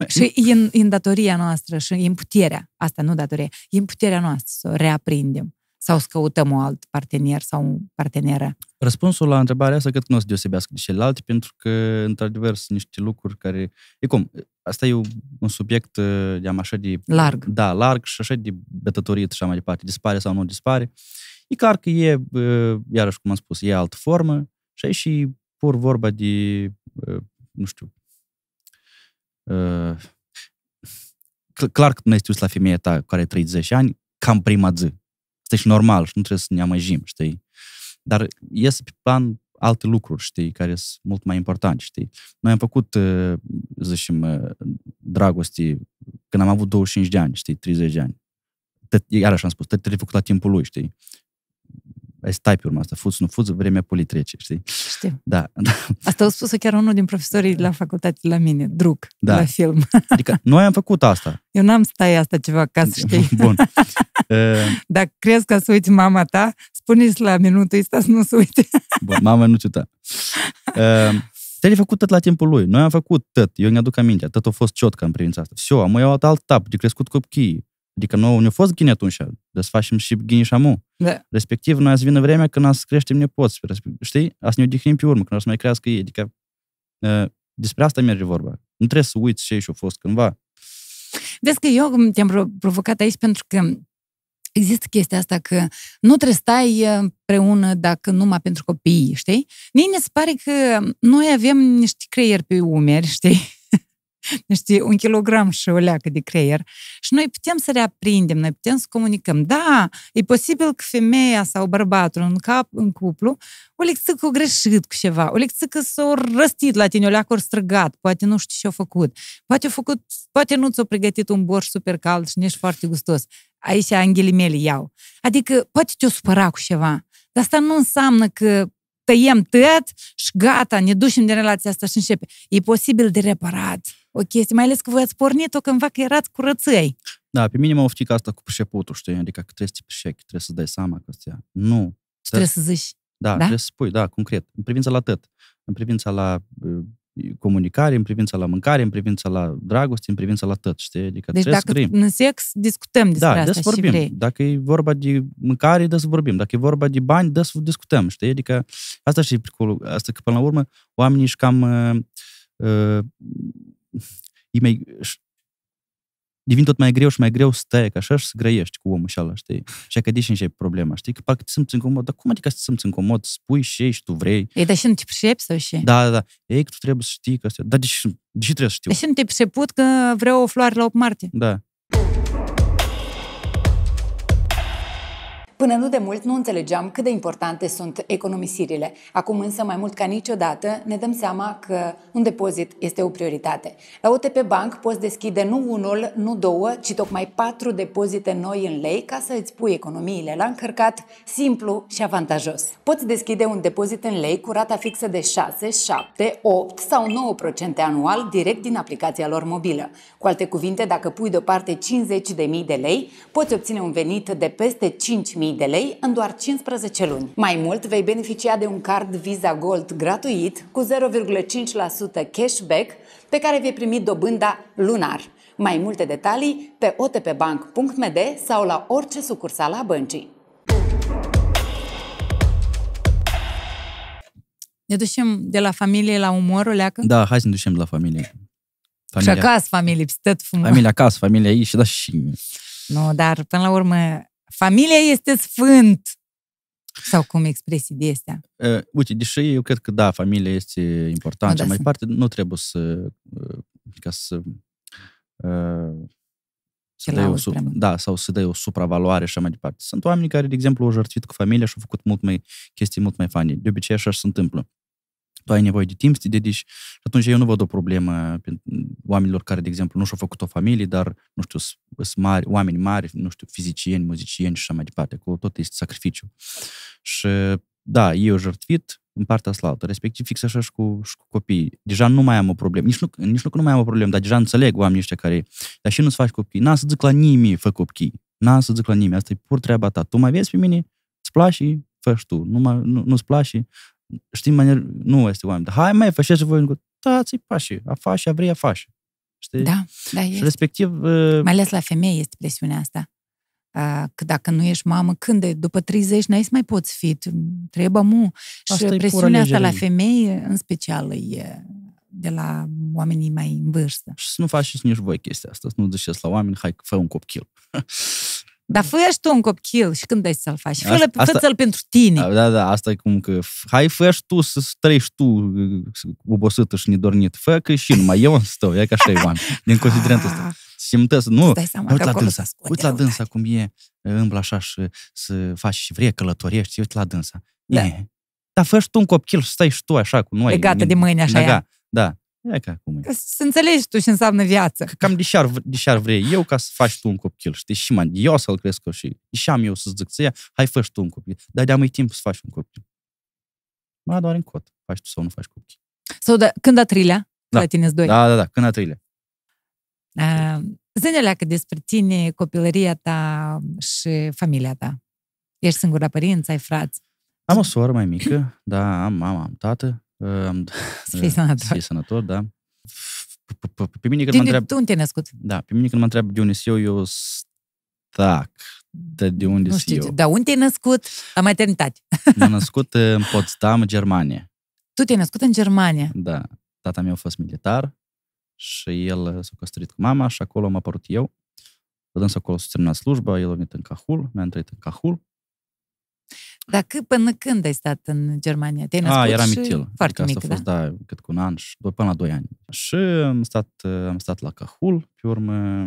Și e în, în datoria noastră și în puterea, asta nu datoria, e în puterea noastră să o reaprindem sau să căutăm un alt partener sau un parteneră. Răspunsul la întrebarea asta cred că nu o să deosebească de celelalte, pentru că, într-adevăr, sunt niște lucruri care... E cum, asta e un subiect, uh, de așa de... Larg. Da, larg și așa de bătătorit și așa mai departe. Dispare sau nu dispare. Uh, E clar că e, iarăși cum am spus, e altă formă și e și pur vorba de, nu știu, clar că nu este la femeia ta care are 30 ani, cam prima zi. Asta și normal și nu trebuie să ne amăjim, știi? Dar ies pe plan alte lucruri, știi, care sunt mult mai importante, știi? Noi am făcut, ă, zicem, ă, dragoste când am avut 25 de ani, știi, 30 de ani. Iarăși am spus, te-ai făcut la timpul lui, știi? stai pe urma asta, fuți, nu fuți, vremea poli trece, știi? Știu. Da. da. Asta au spus chiar unul din profesorii de la facultate la mine, Druc, da. la film. Adică noi am făcut asta. Eu n-am stai asta ceva, ca să știi. Bun. Ă, Dacă crezi că să uiți mama ta, spune la minutul ăsta să nu se uite. Bun, mama nu ciuta. Uh, ă, Trebuie făcut tot la timpul lui. Noi am făcut tot. Eu ne aduc aminte. Tot a fost ciotca în privința asta. Все, am eu alt tap de crescut copii. Adică nu, ne-a fost ghine atunci, de să facem și ghine și amu. Da. Respectiv, noi azi vină vremea când să creștem nepoți, știi? A să ne odihnim pe urmă, când o să mai crească ei. Adică uh, despre asta merge vorba. Nu trebuie să uiți ce și-a fost cândva. Vezi că eu te-am provocat aici pentru că există chestia asta că nu trebuie să stai împreună dacă numai pentru copii, știi? Mie ne se pare că noi avem niște creieri pe umeri, știi? niște, un kilogram și o leacă de creier. Și noi putem să reaprindem, noi putem să comunicăm. Da, e posibil că femeia sau bărbatul în, cap, în cuplu o lecță că o greșit cu ceva, o lecță că s a răstit la tine, o leacă străgat, poate nu știu ce-a făcut, poate, a făcut, poate nu ți-a pregătit un borș super cald și nici foarte gustos. Aici anghelii mele iau. Adică poate te-o supăra cu ceva. Dar asta nu înseamnă că tăiem tăt și gata, ne ducem din relația asta și începe. E posibil de reparat o chestie, mai ales că voi ați pornit-o cândva că erați curățăi. Da, pe mine mă oftic asta cu priceputul, știi? Adică că trebuie să te pricepi, trebuie să dai seama că ți Nu. Trebuie, să zici. Da, da, trebuie să spui, da, concret. În privința la tot. În privința la uh, comunicare, în privința la mâncare, în privința la dragoste, în privința la tot, știi? Adică deci dacă să în sex discutăm despre da, asta des vorbim. și vrei. Dacă e vorba de mâncare, des vorbim. Dacă e vorba de bani, des discutăm, știi? Adică asta și Asta că până la urmă oamenii și cam uh, uh e mai, devin tot mai greu și mai greu să stai ca așa și să grăiești cu omul și ala, știi? Și că deși e problema, știi? Că parcă te simți incomod. Dar cum adică să te simți incomod? Spui și și tu vrei. Ei, dar și nu te pricepi sau și? Da, da, da. Ei, că tu trebuie să știi că astea. Dar de ce, trebuie să știu? Dar și nu te priceput că vreau o floare la 8 martie? Da. Până nu de mult nu înțelegeam cât de importante sunt economisirile. Acum însă, mai mult ca niciodată, ne dăm seama că un depozit este o prioritate. La OTP Bank poți deschide nu unul, nu două, ci tocmai patru depozite noi în lei ca să îți pui economiile la încărcat simplu și avantajos. Poți deschide un depozit în lei cu rata fixă de 6, 7, 8 sau 9% anual direct din aplicația lor mobilă. Cu alte cuvinte, dacă pui deoparte 50.000 de lei, poți obține un venit de peste 5.000 de lei în doar 15 luni. Mai mult, vei beneficia de un card Visa Gold gratuit cu 0,5% cashback pe care vei primi dobânda lunar. Mai multe detalii pe otpbank.md sau la orice sucursală a băncii. Ne ducem de la familie la umor, leacă? Da, hai să ne ducem la familie. Familia. Și acasă, familie, tot frumos. Familia acasă, familia aici, da și... Nu, dar până la urmă Familia este sfânt. Sau cum expresii de astea? Uh, uite, deși eu cred că da, familia este importantă, da, mai departe nu trebuie să ca să uh, să dai, o, da, sau să dai o supravaloare și așa mai departe. Sunt oameni care, de exemplu, au jertfit cu familia și au făcut mult mai chestii mult mai fani. De obicei așa se întâmplă tu ai nevoie de timp să te dedici. Și atunci eu nu văd o problemă oamenilor care, de exemplu, nu și-au făcut o familie, dar, nu știu, sunt mari, oameni mari, nu știu, fizicieni, muzicieni și așa mai departe. Acolo tot este sacrificiu. Și da, eu jertfit în partea slaltă, respectiv fix așa și cu, și cu copiii. Deja nu mai am o problemă, nici nu, nici nu că nu mai am o problemă, dar deja înțeleg oamenii ăștia care, dar și nu-ți faci copii, n-am să zic la nimeni, fă copii, n-am să zic la nimeni, asta e pur treaba ta. Tu mai vezi pe mine, îți place, fă tu, nu, mă, nu, nu-ți place, știi, manier, nu este oameni. Hai mai, fă și voi, da, ți pașii, a faci, a vrei, a faci. Știi? Da, da, este. respectiv... Uh... Mai ales la femei este presiunea asta. Că dacă nu ești mamă, când? După 30 n-ai să mai poți fi, trebuie mu. Asta și presiunea asta la femei, în special, e de la oamenii mai în vârstă. Și să nu faceți nici voi chestia asta, să nu ziceți la oameni, hai, fă un copil. Dar fă și tu un copil și când dai să-l faci? Fă-l, asta, fă-l pentru tine. Da, da, da, asta e cum că hai fă și tu să trăiești tu uh, obosită și nedornit. Fă că și numai eu stau, e ca așa Ivan, din considerentul ăsta. Simtă ah, să nu, uite la dânsa, uite la dânsa cum e, uh, îmblă așa și uh, să faci și vrei, călătorești, uite la dânsa. Da. E, dar fă și tu un copil și stai și tu așa cu noi. gata de mâine așa da, da. E ca acum. Ca să înțelegi tu ce înseamnă viață. Că cam deșar, ar vrei eu ca să faci tu un copil, știi? Și man, eu să-l cresc și și am eu să zic ție, hai faci tu un copil. Dar de-am timp să faci un copil. Mă da, doar în cot. Faci tu sau nu faci copil. Sau da, când a trilea? Da. La tine doi. Da, da, da, când a trilea. Uh, Zânele că despre tine, copilăria ta și familia ta. Ești singura părință, ai frați. Am o soră mai mică, da, am mama, am tată fii ehm, sănător. Să fii sănător, da. Pe mine când mă întreb. Tu unde te-ai născut? Da, pe mine când mă întreb de unde eu, eu stac. De, de unde sunt eu? Dar unde te-ai născut? La maternitate. M-am născut în Potsdam, Germania. Tu te-ai născut în Germania? Da. Tata meu a fost militar și el s-a căsătorit cu mama și acolo am apărut eu. Dâns acolo s-a terminat slujba, el a venit în Cahul, mi am întrebat în Cahul. Dar cât, până când ai stat în Germania? Te-ai născut A, eram și mitil. foarte adică mic, asta a fost, da? da? cât cu un an și până la doi ani. Și am stat, uh, am stat la Cahul, pe urmă,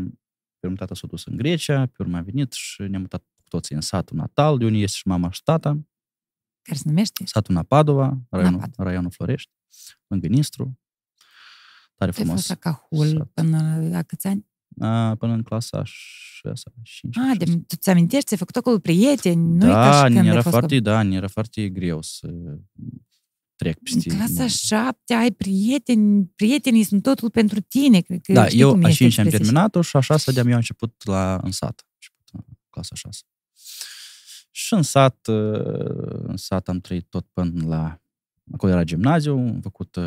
pe urmă tata s-a dus în Grecia, pe urmă a venit și ne-am mutat cu toții în satul natal, de unde este și mama și tata. Care se numește? Satul Napadova, raionul, Napadova. raionul Florești, lângă Nistru. Tare frumos. Ai fost la Cahul Sat. până la câți ani? a, până în clasa 6 5 A, de, tu ți amintești, ți-ai făcut acolo cu prieteni, nu da, e ca și când era fost foarte, cu... Da, era foarte greu să trec peste... În clasa 7 ai prieteni, prietenii sunt totul pentru tine. Cred că da, eu a 5 am terminat-o și a 6 de-am eu am început la, în sat, început în clasa 6. Și în sat, uh, în sat am trăit tot până la... Acolo era gimnaziu, am făcut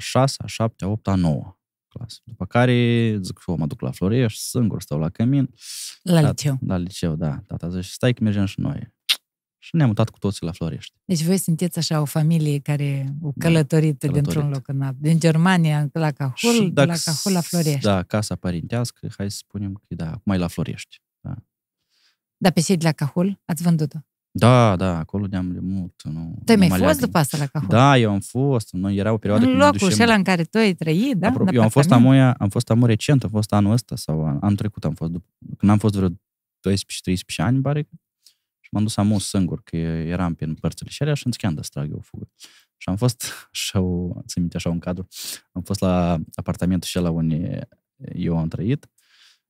6, 7, 8, 9 clasă. După care zic eu, mă duc la Florești, singur stau la cămin. La liceu. La liceu, da. Tata zice, stai că mergem și noi. Și ne-am mutat cu toții la Florești. Deci voi sunteți așa o familie care o da, călătorit, da, dintr-un loc în altul. Din Germania la Cahul, de la Cahul la Florești. Da, casa părintească, hai să spunem că da, mai la Florești. Da. Dar pe cei de la Cahul ați vândut-o? Da, da, acolo ne-am mult. Nu, Te mai fost leagă. după asta la Cahul? Da, eu am fost. nu era o perioadă în locul și în care tu ai trăit, da? Apro- eu am fost amoia, am fost amu recent, am fost anul ăsta sau an, anul trecut am fost, după, când am fost vreo 12-13 ani, pare și m-am dus amu singur, că eram pe părțile și alea și îmi de strag eu fugă. Și am fost, așa, țin minte așa un cadru, am fost la apartamentul și la unde eu am trăit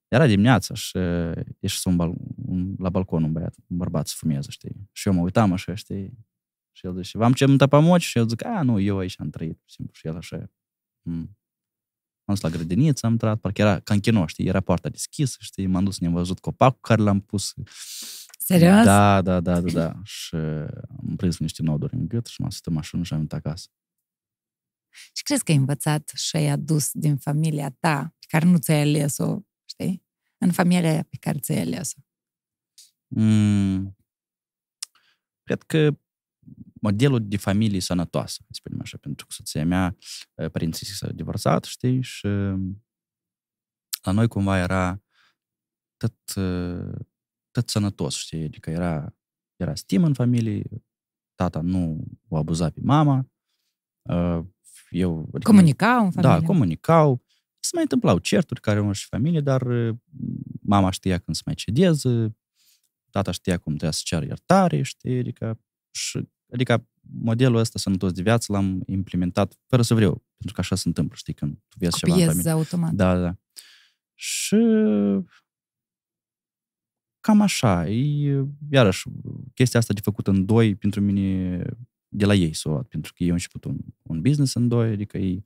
era dimineața și ieși un bal- un, la balcon un băiat, un bărbat să fumeze, știi? Și eu mă uitam așa, știi? Și el zice, v-am ce tăpamoci? Și eu zic, a, nu, eu aici am trăit, simplu. Și el așa, m- mm. am dus la grădiniță, am intrat, parcă era ca în kino, știi, era poarta deschisă, știi, m-am dus, ne-am văzut copacul care l-am pus. Serios? Da, da, da, da, da. și am prins niște noduri în gât și m-am stat în mașină și am venit acasă. Și crezi că ai învățat și ai adus din familia ta, care nu ți-ai ales-o, știi? În familia pe care ți-ai ales mm. Cred că modelul de familie sănătoasă, să spunem așa, pentru că soția mea, ă, părinții s-au divorțat, știi, și ă, la noi cumva era tot, ă, tot sănătos, știi, adică era, era stimă în familie, tata nu o abuza pe mama, eu... Adică, comunicau în da, familie. Da, comunicau, se mai întâmplau certuri care au și familie, dar uh, mama știa când se mai cedeze, tata știa cum trebuia să ceară iertare, știi, adică, și, adică modelul ăsta sănătos de viață l-am implementat fără să vreau, pentru că așa se întâmplă, știi, când tu vezi Copiezi ceva în familie. automat. Da, da. Și cam așa. E, iarăși, chestia asta de făcut în doi, pentru mine, de la ei s-o pentru că eu am început un, un business în doi, adică ei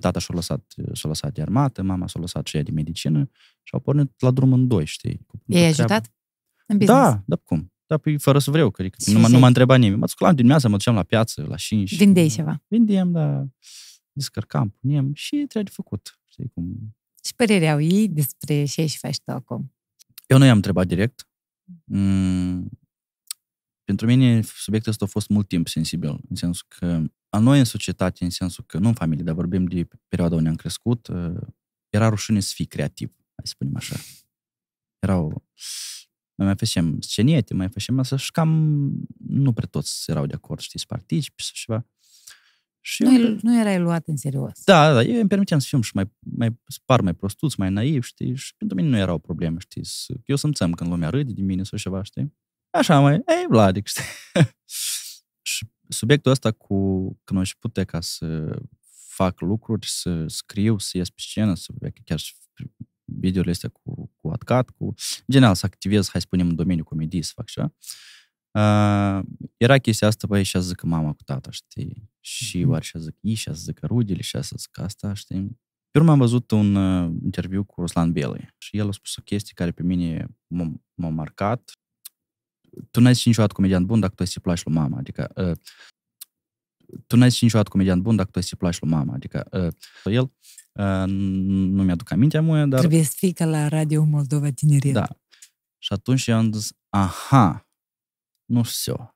Tata și-a lăsat, și-a lăsat de armată, mama s-a lăsat și ea de medicină și au pornit la drum în doi, știi? Cu ai ajutat? În business? Da, da, cum? da păi, fără să vreau, că adică, nu, nu m-a întrebat nimeni. Mă sculam dimineața, mă duceam la piață, la 5. Vindeai ceva? Vindeam, da. Descărcam, puneam și trebuie de făcut. Știi cum? Ce părere au ei despre ce și faci tu acum? Eu nu i-am întrebat direct. Mm. Pentru mine, subiectul ăsta a fost mult timp sensibil, în sensul că a noi în societate, în sensul că, nu în familie, dar vorbim de perioada unde am crescut, ă, era rușine să fii creativ, hai să spunem așa. Erau... Noi mai facem scenete, mai facem asta și cam nu prea toți erau de acord, știi, să participi și ceva. Și nu, eu, nu erai luat în serios. Da, da, da eu îmi permiteam să fiu și mai, mai spar, mai prostuț, mai naiv, știi, și pentru mine nu erau probleme, știi, eu să-mi când lumea râde de mine sau ceva, știi. Așa mai, ei, Vladic, știi. subiectul ăsta cu că mi-am și să fac lucruri, să scriu, să ies pe scenă, să chiar videourile astea cu, cu adcat, cu, general, să activez, hai să spunem, în domeniul comediei, să fac așa. Uh, ah, era chestia asta, băi, și zic mama cu tata, știi? Și mm-hmm. oare și zic ei, și zic rudele, și zic asta, știi? Pe urmă am văzut un uh, interviu cu Ruslan Beli și el a spus o chestie care pe mine m-a marcat tu n-ai zis niciodată comedian bun dacă tu ai placi lui mama, adică ă, tu n-ai zis niciodată comedian bun dacă tu ai placi lui mama, adică ă, el ă, nu mi-aduc amintea amuie, dar... Trebuie să fii ca la Radio Moldova Tineret. Da. Și atunci eu am zis, aha, nu știu.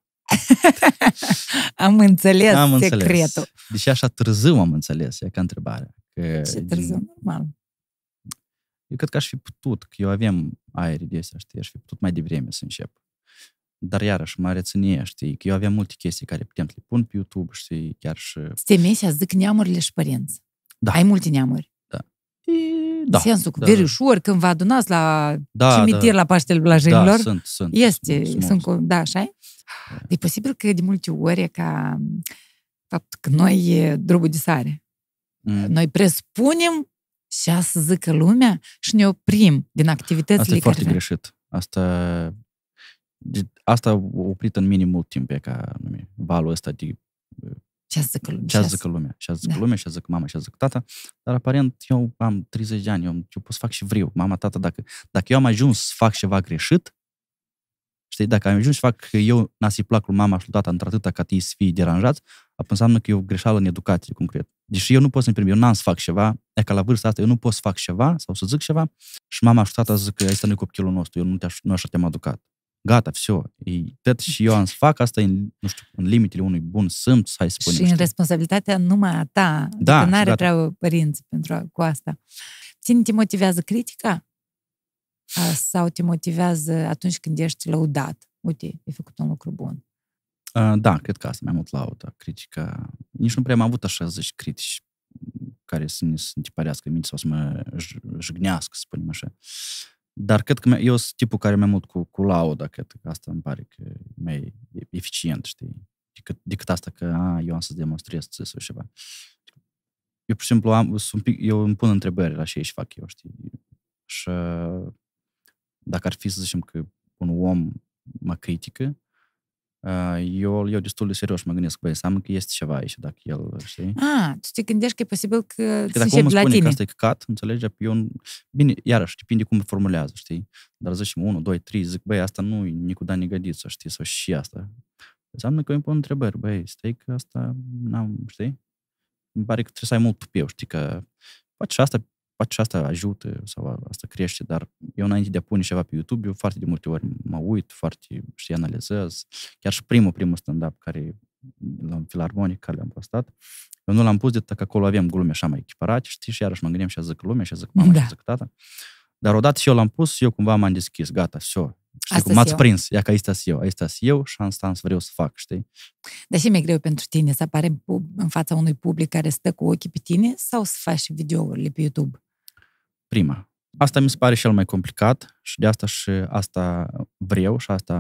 am înțeles am secretul. Înțeles. Deși așa târziu am înțeles, e ca întrebarea. Că Ce deci târziu, din... normal. Eu cred că aș fi putut, că eu avem aer de astea, știi, aș fi putut mai devreme să încep. Dar iarăși mă rețânie, știi, că eu aveam multe chestii care putem să le pun pe YouTube, știi, chiar și... Stemesia, zic neamurile și părinți. Da. Ai multe neamuri. Da. E, da. Sensul cu da. verișori, da. când vă adunați la da, da. cimitir, da. la Paștele Blajinilor. Da, sunt, sunt. Este, sunt, sunt cu... Da, așa e? Da. E posibil că de multe ori e ca faptul că noi e drobul de sare. Mm. Noi presupunem și să zică lumea și ne oprim din activitățile Asta e foarte care... greșit. Asta deci, asta a oprit în minim mult timp, e ca nume, valul ăsta de ce uh, zic lumea, ce zic lumea, ce zic da. lumea, ce zic mama, ce zic tata, dar aparent eu am 30 de ani, eu, eu pot să fac și vreau, mama, tata, dacă, dacă eu am ajuns să fac ceva greșit, știi, dacă am ajuns să fac că eu i plac lui mama și lui tata într-atâta ca ei să fie deranjați, apoi înseamnă că eu greșeală în educație, concret. Deci eu nu pot să-mi primi, eu n-am să fac ceva, e ca la vârsta asta, eu nu pot să fac ceva sau să zic ceva și mama și tata zic că asta nu e copilul nostru, eu nu, te-aș, nu așa te-am educat gata, все. Și tată și eu am să fac asta în, nu știu, în limitele unui bun simț, hai să spunem. Și în responsabilitatea numai a ta. Da, nu are treabă părinți pentru a, cu asta. Cine te motivează critica? Sau te motivează atunci când ești lăudat? Uite, ai făcut un lucru bun. Da, cred că asta mai mult laudă, critica. Nici nu prea am avut așa, zici, critici care să ne să te parească minți sau să mă jignească, să spunem așa. Uh, dar cred că eu sunt tipul care mai mult cu, cu lauda, cred că asta îmi pare că mai eficient, știi? Decât, decât asta că a, eu am să demonstrez să sau ceva. Eu, pur și simplu, am, sunt pic, eu îmi pun întrebări la și fac eu, știi? Și dacă ar fi să zicem că un om mă critică, Ă, eu eu destul de serios mă gândesc, băi, înseamnă că este ceva aici, dacă el, știi? Ah, tu te gândești că e posibil că, că dacă omul la spune că asta e căcat, înțelegi, păi eu, bine, iarăși, depinde cum formulează, știi? Dar zicem, 1, 2, 3, zic, băi, asta nu e nicuda negădiță, știi, sau și asta. Înseamnă că îmi pun întrebări, băi, stai că asta n-am, știi? Îmi pare că trebuie să ai mult tupeu, știi, că poate și asta poate și asta ajută sau asta crește, dar eu înainte de a pune ceva pe YouTube, eu foarte de multe ori mă uit, foarte, și analizez. Chiar și primul, primul stand-up care la filarmonic care l-am postat, eu nu l-am pus de că acolo avem glume așa mai echiparate, știi, și iarăși mă gândeam și zic lumea, și zic mama, da. și zic tata. Dar odată și eu l-am pus, eu cumva m-am deschis, gata, so. Știi, cum m-ați eu. prins, ia că asta eu, asta eu și asta vreau să fac, știi? Dar și mi-e greu pentru tine să apare în fața unui public care stă cu ochii pe tine sau să faci videourile pe YouTube? Prima. Asta mi se pare cel mai complicat și de asta și asta vreau și asta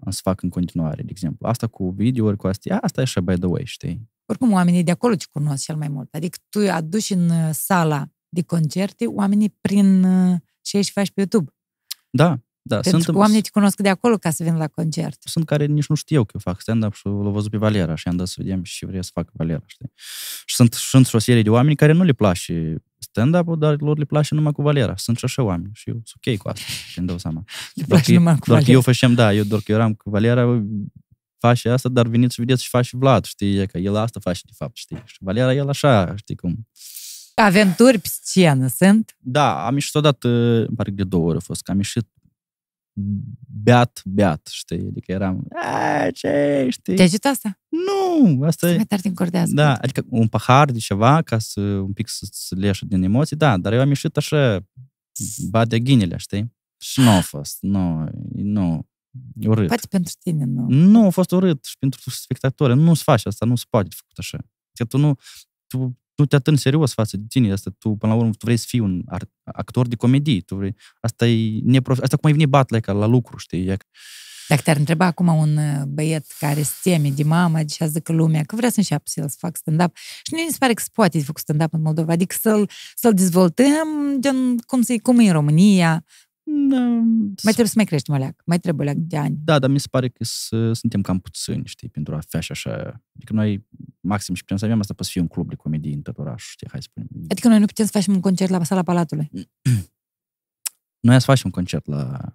îmi să fac în continuare, de exemplu. Asta cu videouri, cu astea, asta e și by the way, știi? Oricum, oamenii de acolo te cunosc cel mai mult. Adică tu aduci în sala de concerte oamenii prin uh, ce ești faci pe YouTube. Da, da. Pentru sunt, că oamenii te cunosc de acolo ca să vină la concert. Sunt care nici nu știu că eu fac stand-up și l-au văzut pe Valera și am dat să vedem și vrea să fac Valera, știi? Și sunt, sunt și o serie de oameni care nu le place stand-up-ul, dar lor le place numai cu Valera. Sunt și așa oameni și eu sunt ok cu asta, îmi dau seama. Le place că, numai cu doar Valera. eu făceam, da, eu doar că eram cu Valera, face asta, dar veniți și vedeți și faci Vlad, știi, că el asta face de fapt, știi. Și Valera, el așa, știi cum Aventuri pe scenă sunt? Da, am ieșit odată, îmi pare că de două ori a fost, că am ieșit beat, beat, știi? Adică eram, ce, știi? te ajută asta? Nu, asta e... mai din cordează. Da, adică un pahar de ceva ca să un pic să-ți leșe din emoții, da, dar eu am ieșit așa, bate ghinile, știi? Și nu a ah. fost, nu, nu, urât. Poate pentru tine, nu. Nu, a fost urât și pentru spectatori, nu se face asta, nu se poate făcut așa. Că adică tu nu, tu tu te atâni serios față de tine asta. Tu, până la urmă, tu vrei să fii un art, actor de comedie. Tu vrei... Asta e neprof... Asta cum ai venit bat like, la lucru, știi? Dacă te-ar întreba acum un uh, băiet care se teme de mama, de așa zică lumea, că vrea să înceapă să fac stand-up și nu mi se pare că se poate să făcut stand-up în Moldova, adică să-l, să-l dezvoltăm de cum, să cum e în România, da. mai trebuie să mai crești, mă leac. Mai trebuie leac de ani. Da, dar mi se pare că suntem cam puțini, știi, pentru a fi așa, așa. Adică noi, maxim, și putem să avem asta, poți fi un club de comedie în tot orașul, știi, hai să spunem. Adică noi nu putem să facem un concert la sala Palatului. noi să facem un concert la,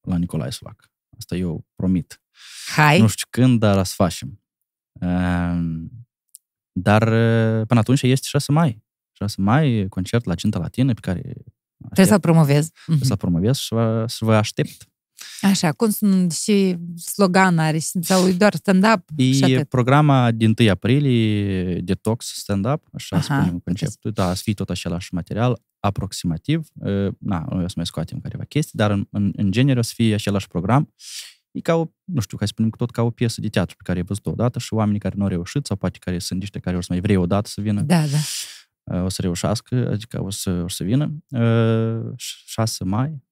la Nicolae Sulac. Asta eu promit. Hai! Nu știu când, dar să facem. Ehm, dar până atunci este 6 mai. 6 mai, concert la Cinta Latină, pe care Trebuie să-l adică promovez. Trebuie să-l mhm. promovez și vă, și vă aștept. Așa, cum sunt și slogan are sau e doar stand-up? E programa din 1 aprilie, detox stand-up, așa Aha, spunem conceptul. Da, să fie tot același material, aproximativ. Na, noi o să mai scoatem careva chestii, dar în, în, în genere o să fie același program. E ca o, nu știu, ca să spunem tot ca o piesă de teatru pe care ai văzut-o odată și oamenii care nu au reușit sau poate care sunt niște care o să mai vrei odată să vină. Da, da o să reușească, adică o să, o să vină. 6 mai,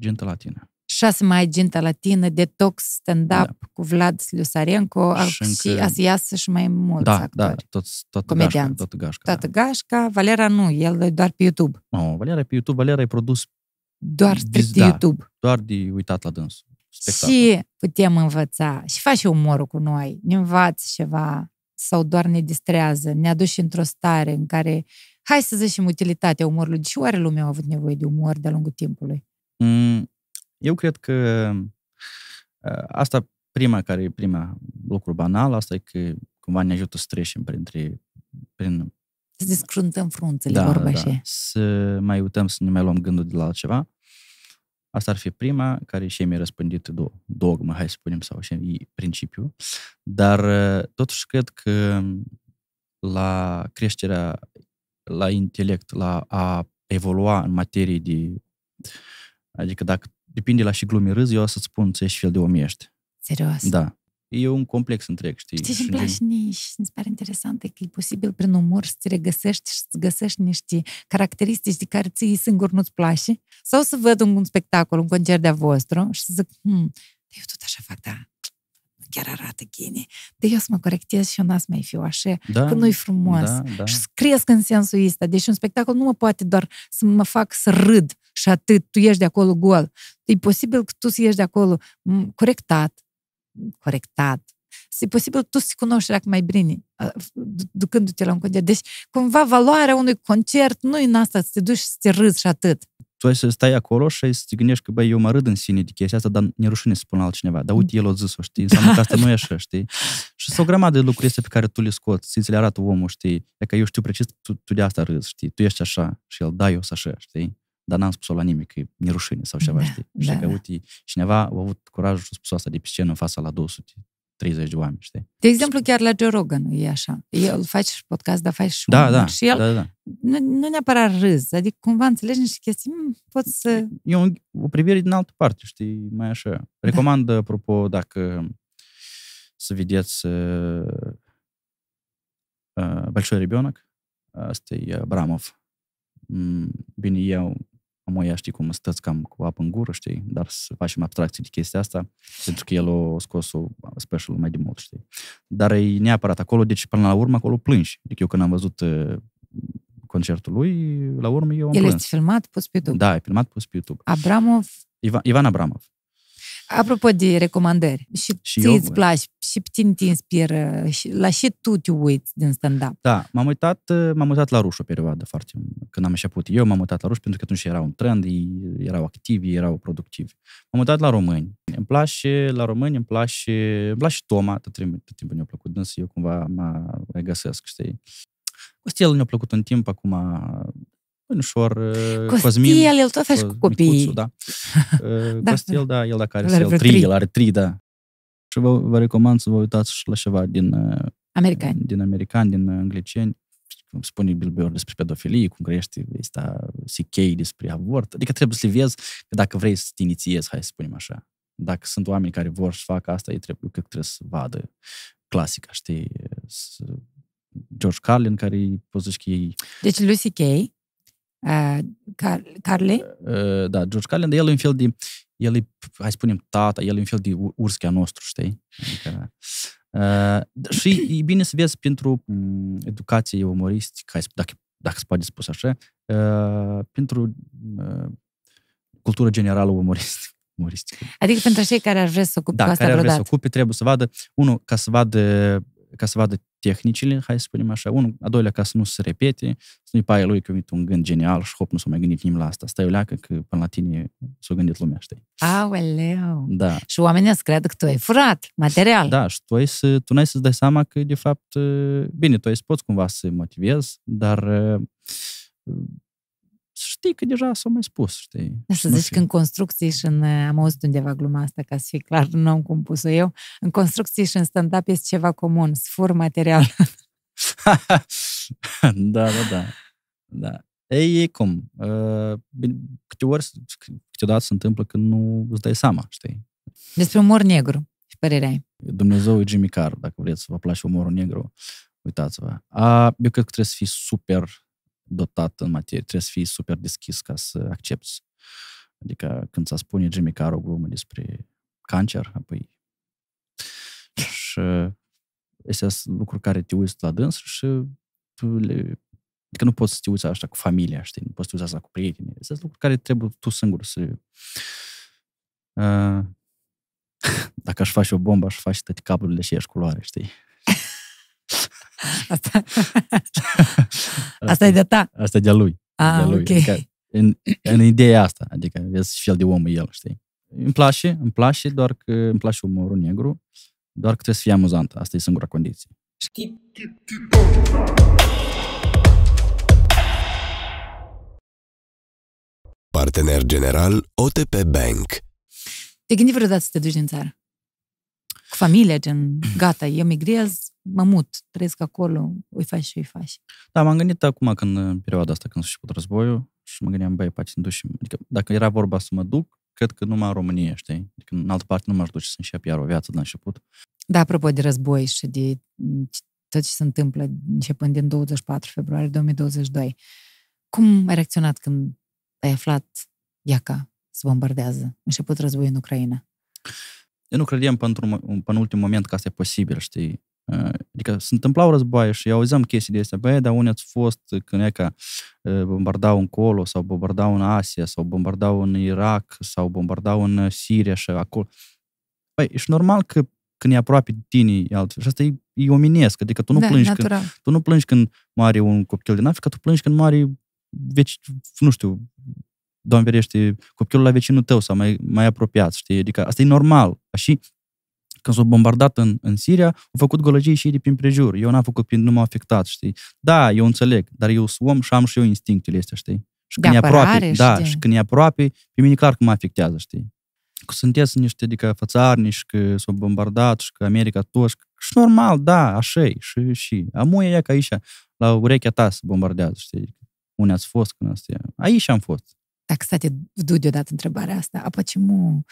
gintă la tine. 6 mai, ginta latină, detox, stand-up da. cu Vlad Sliusarenko și, și să iasă și mai mulți da, actori. Da, toți, toată gașca. Toată gașca, toată da. gașca Valera nu, el e doar pe YouTube. No, Valera e pe YouTube, Valera e produs doar de da, YouTube. Doar de uitat la dânsul. Spectacol. Și putem învăța și faci umorul cu noi, ne învați ceva sau doar ne distrează, ne aduce într-o stare în care, hai să zicem, utilitatea umorului. De ce oare lumea a avut nevoie de umor de-a lungul timpului? Mm, eu cred că ă, asta prima care e prima lucru banal, asta e că cumva ne ajută să trecem printre, prin... Să descruntăm frunțele, da, vorba da, așa. Să mai uităm să ne mai luăm gândul de la altceva. Asta ar fi prima, care și mi-a răspândit dogmă, hai să spunem, sau și principiu. Dar uh, totuși cred că la creșterea, la intelect, la a evolua în materie de... Adică dacă depinde la și glumii râzi, eu o să-ți spun ce ești fel de om ești. Serios? Da e un complex întreg, știi? Știi, îmi place nici, și pare interesant că e posibil prin umor să te regăsești și să găsești niște caracteristici de care ții singur nu-ți place, sau să văd un, un spectacol, un concert de-a vostru și să zic, hm, eu tot așa fac, da, chiar arată gine. De eu să mă corectez și eu n-as mai fiu așa, da, că nu-i frumos. Da, da. Și să cresc în sensul ăsta. Deci un spectacol nu mă poate doar să mă fac să râd și atât, tu ești de acolo gol. E posibil că tu să ieși de acolo corectat, corectat. Este posibil tu să cunoști dacă mai bine ducându-te la un concert. Deci, cumva, valoarea unui concert nu e în asta, să te duci și să te râzi și atât. Tu ai să stai acolo și să te gândești că, băi, eu mă râd în sine de chestia asta, dar ne rușine să spun altcineva. Dar uite, el o zis-o, știi? Înseamnă că asta nu e așa, știi? Și sunt o grămadă de lucruri astea pe care tu le scoți, ți le arată omul, știi? E că eu știu precis, tu, tu de asta râzi, știi? Tu ești așa și el, da, eu sunt așa, știi? dar n-am spus-o la nimeni, că e nerușine sau ceva, da, știi? Da, da, că, uite, cineva a avut curajul și a spus asta de pe scenă în fața la 200 30 de oameni, știi? De exemplu, chiar la Joe Rogan e așa. El face și podcast, dar face și da, da, Și el da, da. da. Nu, nu neapărat râs, adică cumva înțelegi niște chestii, mm, poți să... E un, o privire din altă parte, știi, mai așa. Da. Recomand, da. apropo, dacă să vedeți uh, uh, Большой ребенок, asta e Bramov. Mm, bine, eu am ia știi cum stăți cam cu apă în gură, știi, dar să facem abstracții de chestia asta, pentru că el a scos o special mai de mult, știi. Dar e neapărat acolo, deci până la urmă acolo plângi. Adică eu când am văzut uh, concertul lui, la urmă eu am El plâns. este filmat, pus pe YouTube. Da, e filmat, pus pe YouTube. Abramov? Ivan, Ivan Abramov. Apropo de recomandări, și, și ți îți place, și pe tine te inspiră, și la și tu te uiți din stand-up. Da, m-am uitat, m-am uitat la Ruș o perioadă foarte, când am început eu, m-am uitat la Ruș pentru că atunci era un trend, ei erau activi, erau productivi. M-am uitat la români. Îmi place la români, îmi place, îmi place Toma, tot timpul, tot timpul mi-a plăcut însă eu cumva mă regăsesc, știi? Costel mi a plăcut în timp, acum Bănușor, uh, Costiel, Cosmin. el tot face cu copii. da. Uh, da. Costel, da, el dacă are, el, el trei, el are trei, da. Și vă, vă recomand să vă uitați și la ceva din... Uh, americani. Din american, din angliceni. Cum spune Bill Burr despre pedofilie, cum crește asta CK despre avort. Adică trebuie să le vezi că dacă vrei să te inițiezi, hai să spunem așa. Dacă sunt oameni care vor să facă asta, ei trebuie, că trebuie să vadă clasica, știi, George Carlin, care poți zici că ei... Deci Lucy Kay Carly? Uh, da, George Carlin, dar el e un fel de, el e, hai spunem, tata, el e un fel de urschea nostru, știi? Adică, uh, și e bine să vezi pentru educație umoristică, dacă, dacă se poate spus așa, uh, pentru uh, cultură generală umoristică umoristică. Adică pentru cei care ar vrea să ocupe da, asta care ar vrea să ocupe, trebuie să vadă, unul, ca să vadă ca să vadă tehnicile, hai să spunem așa, unul, a doilea, ca să nu se repete, să nu-i paie lui că uite un gând genial și hop, nu s-a mai gândit nimeni la asta. Stai o leacă că până la tine s-a gândit lumea, știi? Aoleu! Da. Și oamenii îți cred că tu ai furat material. Da, și tu, ai să, tu n-ai să-ți dai seama că, de fapt, bine, tu ai să poți cumva să motivezi, dar știi că deja s au mai spus, știi? Da, să zici că în construcții și în... Eh, am auzit undeva gluma asta, ca să fie clar, nu am cum pus-o eu. În construcții și în stand-up este ceva comun, sfur material. da, da, da. da. Ei, e cum? Eh, câte ori, câteodată se întâmplă că nu îți dai seama, știi? Despre umor negru, ce părerea ai. Dumnezeu e Jimmy Carr, dacă vreți să vă place umorul negru, uitați-vă. A, eu cred că trebuie să fii super dotat în materie, trebuie să fii super deschis ca să accepti. Adică când s a spune Jimmy Carr o glumă despre cancer, apoi și uh, astea sunt lucruri care te uiți la dâns și le, adică nu poți să te uiți așa cu familia, știi, nu poți să te uiți așa cu prietenii. Astea sunt lucruri care trebuie tu singur să uh, dacă aș face o bombă, aș face toate cablurile și ești culoare, știi? Asta, asta e de ta. Asta e de-a lui. A, de-a lui. Okay. Adică în, în ideea asta, adică vezi fel de om el, știi? Îmi place, îmi place, doar că îmi place umorul negru, doar că trebuie să fie amuzant. Asta e singura condiție. Partener general OTP Bank. Te gândi vreodată să te duci din țară? cu familia, gen, gata, eu migrez, mă mut, trăiesc acolo, îi faci și îi faci. Da, m-am gândit acum când, în perioada asta, când s-a început războiul, și mă gândeam, băi, poate duci, adică dacă era vorba să mă duc, cred că numai în România, știi? Adică în altă parte nu m-aș duce să încep iar o viață de la început. Da, apropo de război și de tot ce se întâmplă începând din 24 februarie 2022, cum ai reacționat când ai aflat Iaca se bombardează, început războiul în Ucraina? eu nu credeam până, până ultim moment că asta e posibil, știi? Eh, adică se întâmplau războaie și auzeam chestii de astea, băi, dar unde ați fost când e ca eh, bombardau în Colo sau bombardau în Asia sau bombardau în Irak sau bombardau în Siria și acolo. Băi, ești normal că când e aproape de tine, e altfel. Și asta e, e omenesc, adică tu nu, da, plângi natural. când, tu nu plângi când moare un copil din Africa, tu plângi când moare veci, nu știu, Doamne ferește, copilul la vecinul tău sau mai, mai apropiat, știi? Adică asta e normal. Și când s-au bombardat în, în Siria, au făcut gălăgie și ei de prin prejur. Eu n-am făcut, nu m-au afectat, știi? Da, eu înțeleg, dar eu sunt om și am și eu instinctele astea, știi? Și când e aproape, da, știi? da, și când e aproape, pe mine clar că mă afectează, știi? Că sunteți niște, adică, fățarni și că s-au bombardat și că America toți, și, și normal, da, așa e, și, și. Amuia e ca aici, la urechea ta se bombardează, știi? Unde ați fost când astea? Aici am fost. Da, căsate, du deodată întrebarea asta. Apa ce mu?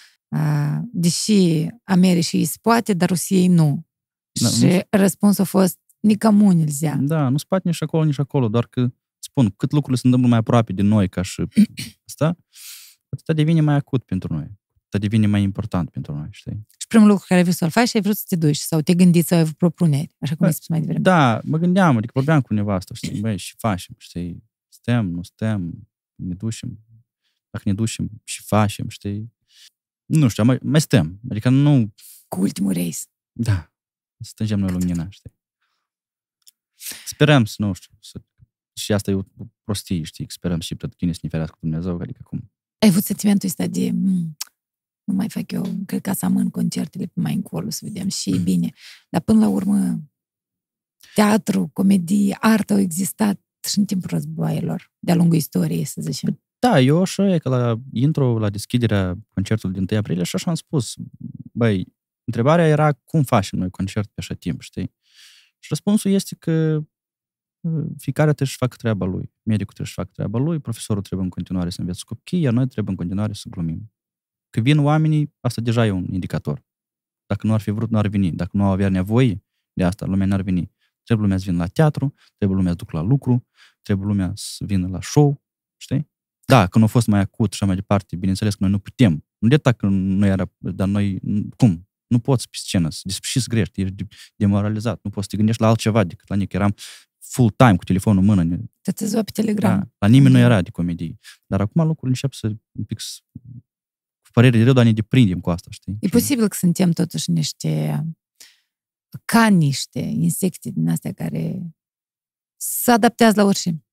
Deși Americii îi spate, dar Rusiei nu. Da, și nu... răspunsul a fost nicamu nilzea. Da, nu spate nici acolo, nici acolo, doar că spun, cât lucrurile se întâmplă mai aproape de noi ca și asta, atâta devine mai acut pentru noi. Atâta devine mai important pentru noi, știi? Și primul lucru care vrei să-l faci și ai vrut să te duci sau te gândi să ai propuneri, așa cum ai păi, spus mai devreme. Da, mă gândeam, adică vorbeam cu nevastă, știi, băi, și facem, știi, stăm, nu stăm, ne ducem, dacă ne ducem și facem, știi? Nu știu, mai, mai stăm. Adică nu... Cu ultimul race. Da. Stângem noi lumina, știi? Sperăm să, nu știu, să... Și asta e o prostie, știi? Sperăm și pe tine să ne ferească Dumnezeu, adică cum... Ai avut sentimentul ăsta de... Mm, nu mai fac eu, cred că să amân concertele pe mai încolo, să vedem și mm. bine. Dar până la urmă, teatru, comedie, artă au existat și în timpul războaielor, de-a lungul istoriei, să zicem. Da, eu așa e că la intro, la deschiderea concertului din 1 aprilie și așa am spus, băi, întrebarea era cum facem noi concert pe așa timp, știi? Și răspunsul este că uh, fiecare trebuie să facă treaba lui. Medicul trebuie să facă treaba lui, profesorul trebuie în continuare să înveți copii, iar noi trebuie în continuare să glumim. Că vin oamenii, asta deja e un indicator. Dacă nu ar fi vrut, nu ar veni. Dacă nu au avea nevoie de asta, lumea n-ar veni. Trebuie lumea să vină la teatru, trebuie lumea să duc la lucru, trebuie lumea să vină la show, da, când a fost mai acut și așa mai departe, bineînțeles că noi nu putem. Nu de că nu era, dar noi, cum? Nu poți pe scenă, și să grești, ești demoralizat, nu poți să te gândești la altceva decât la nici Eram full time cu telefonul în mână. Te te pe Telegram. Da, la nimeni nu era de comedie. Dar acum lucrurile încep să un pic cu părere de rău, dar ne deprindem cu asta, știi? E posibil că suntem totuși niște ca niște insecte din astea care se adaptează la orice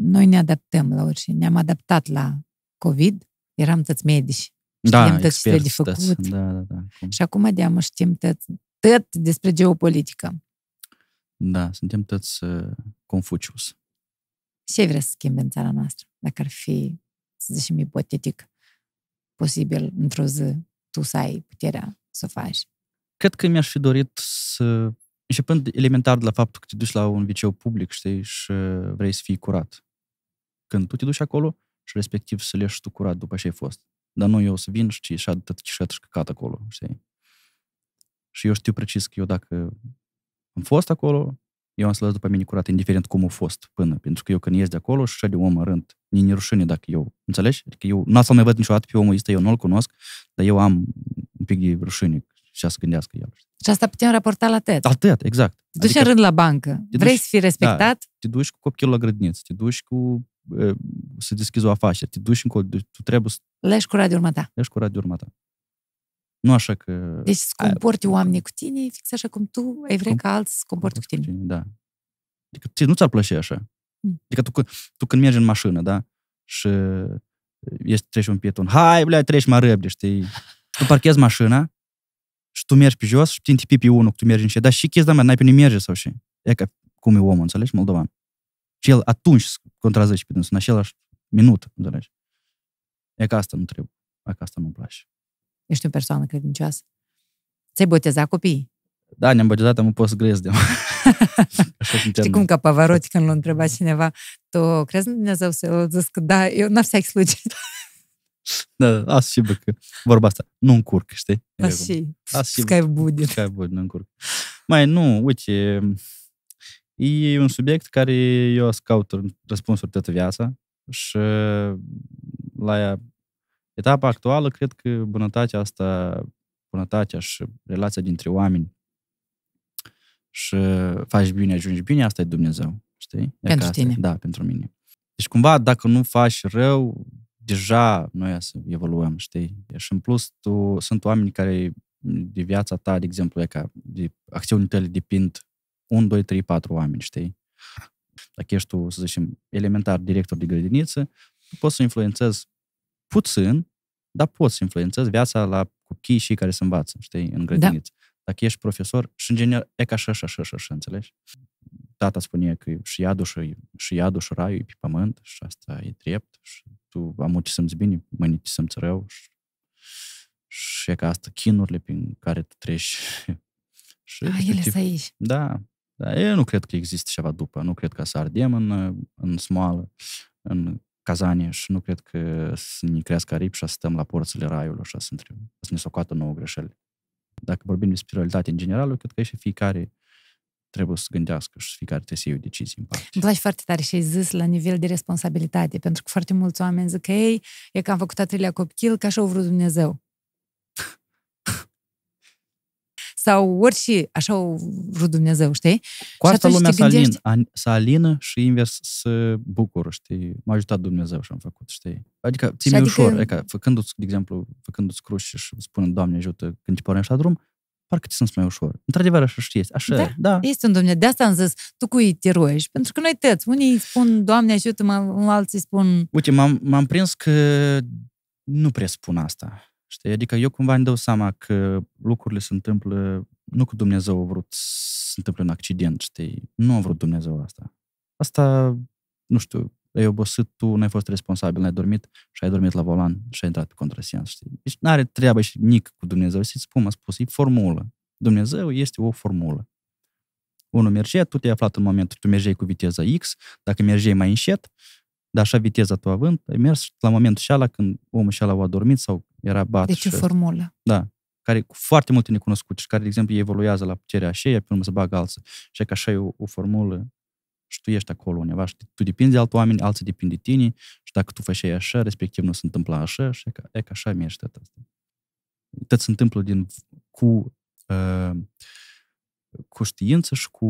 noi ne adaptăm la orice. Ne-am adaptat la COVID, eram toți medici. Da, știm tot ce de făcut. Da, da, da. Și acum de am știm tot, tot despre geopolitică. Da, suntem toți uh, Confucius. Ce vrea să schimbe în țara noastră? Dacă ar fi, să zicem, ipotetic, posibil într-o zi tu să ai puterea să o faci. Cred că mi-aș fi dorit să... Începând elementar de la faptul că te duci la un viceu public, știi, și uh, vrei să fii curat când tu te duci acolo și respectiv să ieși tu curat după ce ai fost. Dar nu eu să vin și și atât și căcat acolo, știi? Și eu știu precis că eu dacă am fost acolo, eu am să lăs după mine curat, indiferent cum a fost până. Pentru că eu când ies de acolo și de om în rând, e rușine dacă eu, înțelegi? Adică eu n-am să mai văd niciodată pe omul ăsta, eu nu-l cunosc, dar eu am un pic de rușine și să gândească el. Și asta putem raporta la TED. La TED, exact. Te duci adică, în rând la bancă, vrei duci, să fii respectat? Da, te duci cu copilul la grădiniță, te duci cu să deschizi o afacere, te duci încolo, tu trebuie să... Lași curat de urma ta. Lași curat de urma ta. Nu așa că... Deci să comporti ai... oamenii cu tine fix așa cum tu ai vrea cum... ca alții să comporti cu tine. cu tine. Da. Adică ție nu ți-ar plăcea așa. Mm. Adică tu, tu când mergi în mașină, da? Și ești, treci un pieton, hai, blea, treci mă răbde, știi? tu parchezi mașina și tu mergi pe jos și tine pipi unul, că tu mergi în ce. Dar și chestia mea, n-ai pe nimeni merge sau și. E ca cum e omul, înțelegi, moldovan. Și el atunci contrazice pe dânsul, în același minut, înțelegi? E că asta nu trebuie. E că asta nu-mi place. Ești o persoană credincioasă. Ți-ai botezat copiii? Da, ne-am botezat, am pus grez de Știi cum ca Pavarotti când l-a întrebat cineva, tu crezi în Dumnezeu? Să eu zic că da, eu n-ar să случай. Da, da asta și bă, că vorba asta. Nu încurc, știi? Asta și. Asta budi. Scai budi, nu încurc. Mai, nu, uite, E un subiect care eu scaut răspunsuri toată viața și uh, la etapa actuală cred că bunătatea asta, bunătatea și relația dintre oameni și faci bine, ajungi bine, asta e Dumnezeu, știi? E pentru tine. Da, pentru mine. Deci cumva dacă nu faci rău, deja noi să evoluăm, știi? Și deci, în plus tu, sunt oameni care de viața ta, de exemplu, e ca de acțiunile tale depind 1, 2, 3, 4 oameni, știi? Dacă ești tu, să zicem, elementar director de grădiniță, tu poți să influențezi puțin, dar poți să influențezi viața la copiii și care se învață, știi, în da. grădiniță. Da. Dacă ești profesor și în general, e ca așa, așa, așa, așa, înțelegi? Tata spune că și iadul și, și, iadul și raiul e pe pământ și asta e drept și tu am ce mi bine, mâine ce mi rău și, și e ca asta chinurile prin care tu treci. și, A, ah, ele sunt aici. Da, dar eu nu cred că există ceva după. Nu cred că să ardem în, în smoală, în cazanie și nu cred că să ne crească aripi și să stăm la porțile raiului și să, să ne socoată nouă greșeli. Dacă vorbim de spiritualitate în general, eu cred că și fiecare trebuie să gândească și fiecare trebuie să iei o decizie în parte. Îmi place foarte tare și ai zis la nivel de responsabilitate, pentru că foarte mulți oameni zic că ei, e că am făcut atâlea copil că și au vrut Dumnezeu. sau orice, așa o vrut Dumnezeu, știi? Cu asta și lumea să gândești... alin, să alină și invers să bucură, știi? M-a ajutat Dumnezeu și am făcut, știi? Adică ține adică... ușor, adică făcându-ți, de exemplu, făcându-ți cruci și spunând, Doamne ajută, când te pornești la drum, parcă ți simți mai ușor. Într-adevăr, așa știi. Așa, da, da. Este un domne. De asta am zis, tu cui te roiești? Pentru că noi tăți, unii spun, Doamne ajută, mă, alții spun... Uite, m-am, m-am prins că nu prea spun asta. Știi? Adică eu cumva îmi dau seama că lucrurile se întâmplă, nu cu Dumnezeu a vrut să se întâmple un accident, știi? Nu a vrut Dumnezeu asta. Asta, nu știu, ai obosit, tu n-ai fost responsabil, n-ai dormit și ai dormit la volan și ai intrat pe contrasens, știi? Deci nu are treabă și nic cu Dumnezeu. Să-ți spun, a spus, e formulă. Dumnezeu este o formulă. Unul mergea, tu te-ai aflat în momentul, tu mergeai cu viteza X, dacă mergeai mai încet, dar așa viteza tu având, ai mers la momentul și ala când omul și ala a dormit sau era bat. Deci o formulă. Da, care cu foarte multe necunoscute și care, de exemplu, evoluează la puterea așa, pe urmă să bagă alții. Și că așa e o, o formulă și tu ești acolo undeva și tu depinzi de alți oameni, alții depind de tine și dacă tu faci așa, respectiv nu se întâmplă așa și e că, e că așa mi tot asta. Tot se întâmplă din, cu uh, cu știință și cu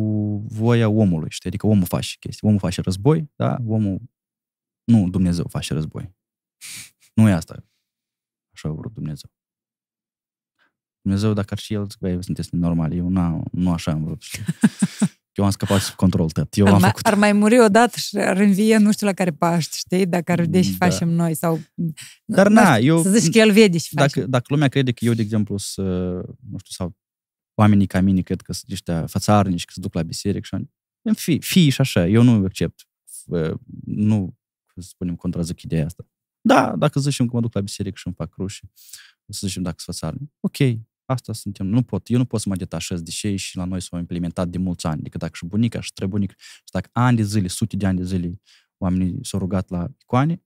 voia omului, știi? Adică omul face chestii. Omul face război, da? Omul... Nu Dumnezeu face război. Nu e asta Așa a vrut Dumnezeu. Dumnezeu, dacă ar și el, zic, băi, sunteți normali, eu nu, nu așa am vrut. Eu am scăpat sub control tău. Eu ar, am mai, făcut... ar mai muri odată și ar învie nu știu la care paști, știi, dacă ar vedea și da. facem noi. sau. Dar da, na, eu... Să zici că el vede și dacă, dacă lumea crede că eu, de exemplu, să, nu știu, sau oamenii ca mine cred că sunt niște fațarnici, că se duc la biserică și fi, fi și așa, eu nu accept. Nu, să spunem, contrazic ideea asta. Da, dacă zicem că mă duc la biserică și îmi fac rușii, să zicem dacă sunt țară, ok, asta suntem, nu pot, eu nu pot să mă detașez de cei și la noi s-au implementat de mulți ani, decât dacă și bunica și trebunic, și dacă ani de zile, sute de ani de zile, oamenii s-au rugat la icoane,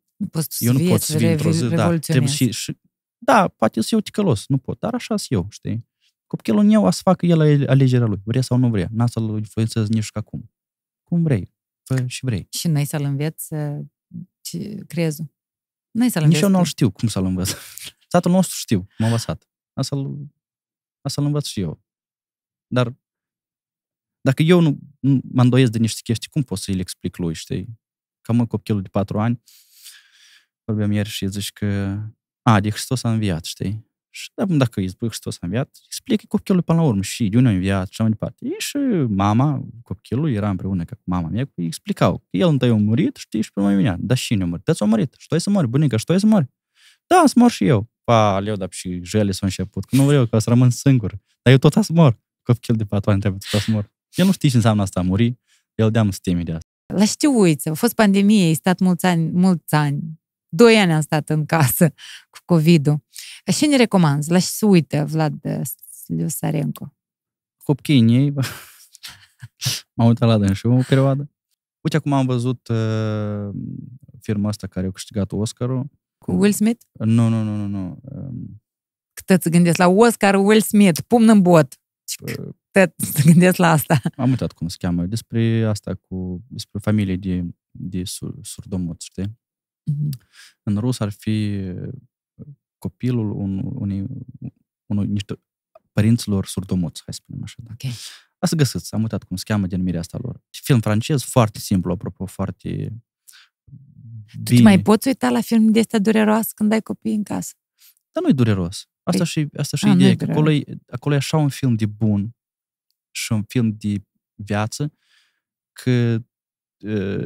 eu nu pot să vin într-o zi, da, trebuie și, și, da, poate să eu ticălos, nu pot, dar așa sunt eu, știi? Copilul meu a să facă el alegerea lui, vrea sau nu vrea, n-a să-l influențez nici acum. Cum vrei, fă și vrei. Și noi să-l înveți crezul. N-ai să-l Nici eu nu știu cum să-l învăț. Tatăl nostru știu, m-a învățat. Asta-l, asta-l învăț și eu. Dar dacă eu nu, nu mă îndoiesc de niște chestii, cum pot să îi explic lui, știi? Că mă copilul de patru ani, vorbeam ieri și zici că, a, de Hristos a înviat, știi? Și da, dacă e Hristos a înviat, explică copilul până la urmă și de unde a înviat și așa mai departe. E și mama, copilul, era împreună cu mama mea, îi explicau. El întâi a murit, știi, și pe mai mine. Dar cine a murit? Tăți a murit. Și tu ai să mori, bunica, și tu ai să mori. Da, să mor și eu. Pa, leu, dar și jele s-a început. Că nu vreau, că o să rămân singur. Dar eu tot să mor. Copilul de patru ani trebuie tot să mor. El nu știe ce înseamnă asta, a muri. El de-am stimi de asta. La ce uite, a fost pandemie, ai stat mulți ani, mulți ani. Doi ani am stat în casă cu COVID-ul. Dar ce ne recomanzi? La ce se uită Vlad Liusarenko? Uh, Hopchinii. M-am uitat la dânsul o perioadă. Uite, acum am văzut uh, firma asta care a câștigat Oscarul. Cu Will Smith? Nu, nu, nu, nu. nu. Um, Cât îți gândesc la Oscar Will Smith, pumn în bot. Cât îți gândesc la asta? Am uitat cum se cheamă. Despre asta cu... Despre familie de, de sur, surdomuți, știi? Mm-hmm. În rus ar fi copilul un, unei, unui, niște părinților surdomuți, hai să spunem așa. Da. Okay. Asta găsiți, am uitat cum se cheamă mirea asta lor. Film francez, foarte simplu, apropo, foarte Bine. Tu mai poți uita la film de asta dureros când ai copii în casă? Dar nu e dureros. Asta păi, și, asta și A, ideea, că acolo e, acolo e așa un film de bun și un film de viață, că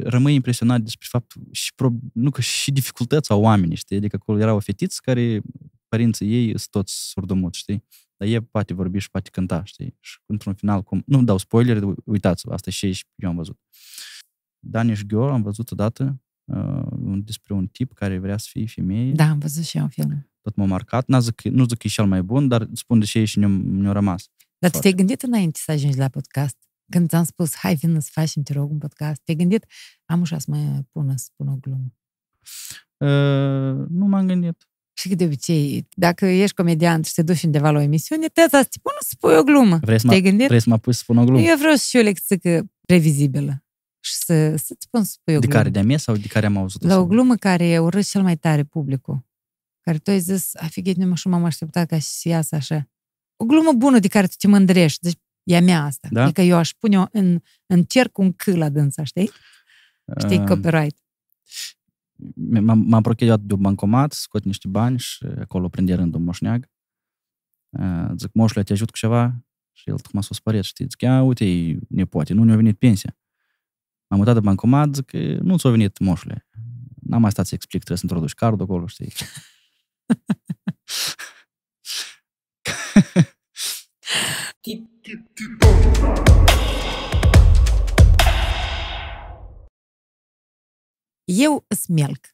rămâi э, impresionat despre faptul și, nu că și dificultăți au oamenii, știi? Adică acolo erau fetiți care părinții ei sunt toți surdomuți, știi? Dar ei poate vorbi și poate cânta, știi? Și într-un final, cum... nu dau spoiler, uitați-vă, asta și eu am văzut. Danish Girl am văzut odată uh, despre un tip care vrea să fie femeie. Da, am văzut și eu un film. Tot m-a marcat. N-a zic, nu zic că e cel mai bun, dar spun de ce și ne-a rămas. Dar tu te-ai gândit înainte să ajungi la podcast? Când ți-am spus, hai, vină să facem, te rog, un podcast, te-ai gândit, am ușa să mai pună, să spun o glumă. Uh, nu m-am gândit. Și că de obicei, dacă ești comedian și te duci undeva la o emisiune, te să te pun să spui o glumă. Vrei să, mă, gândit? vrei să mă pui să spun o glumă? Eu vreau și o lecție previzibilă și să, să ți pun să spui o glumă. De care, de-a mie sau de care am auzit? La o glumă care urât cel mai tare publicul. Care tu ai zis, a fi nu mă și m-am așteptat ca să iasă așa. O glumă bună de care tu te mândrești. Deci E a mea asta. Da? Adică eu aș pune-o în, în cerc un C la dânsa, știi? Știi, copyright. M-am, m de un bancomat, scot niște bani și acolo prinde rândul moșneag. Zic, moșule, te ajut cu ceva? Și el tocmai s-a spărit, știi? Zic, ia, uite, poate, nu ne-a venit pensia. M-am uitat de bancomat, zic, nu ți-a venit, moșule. N-am mai stat să explic, trebuie să introduci cardul acolo, știi? Tip eu îs melc.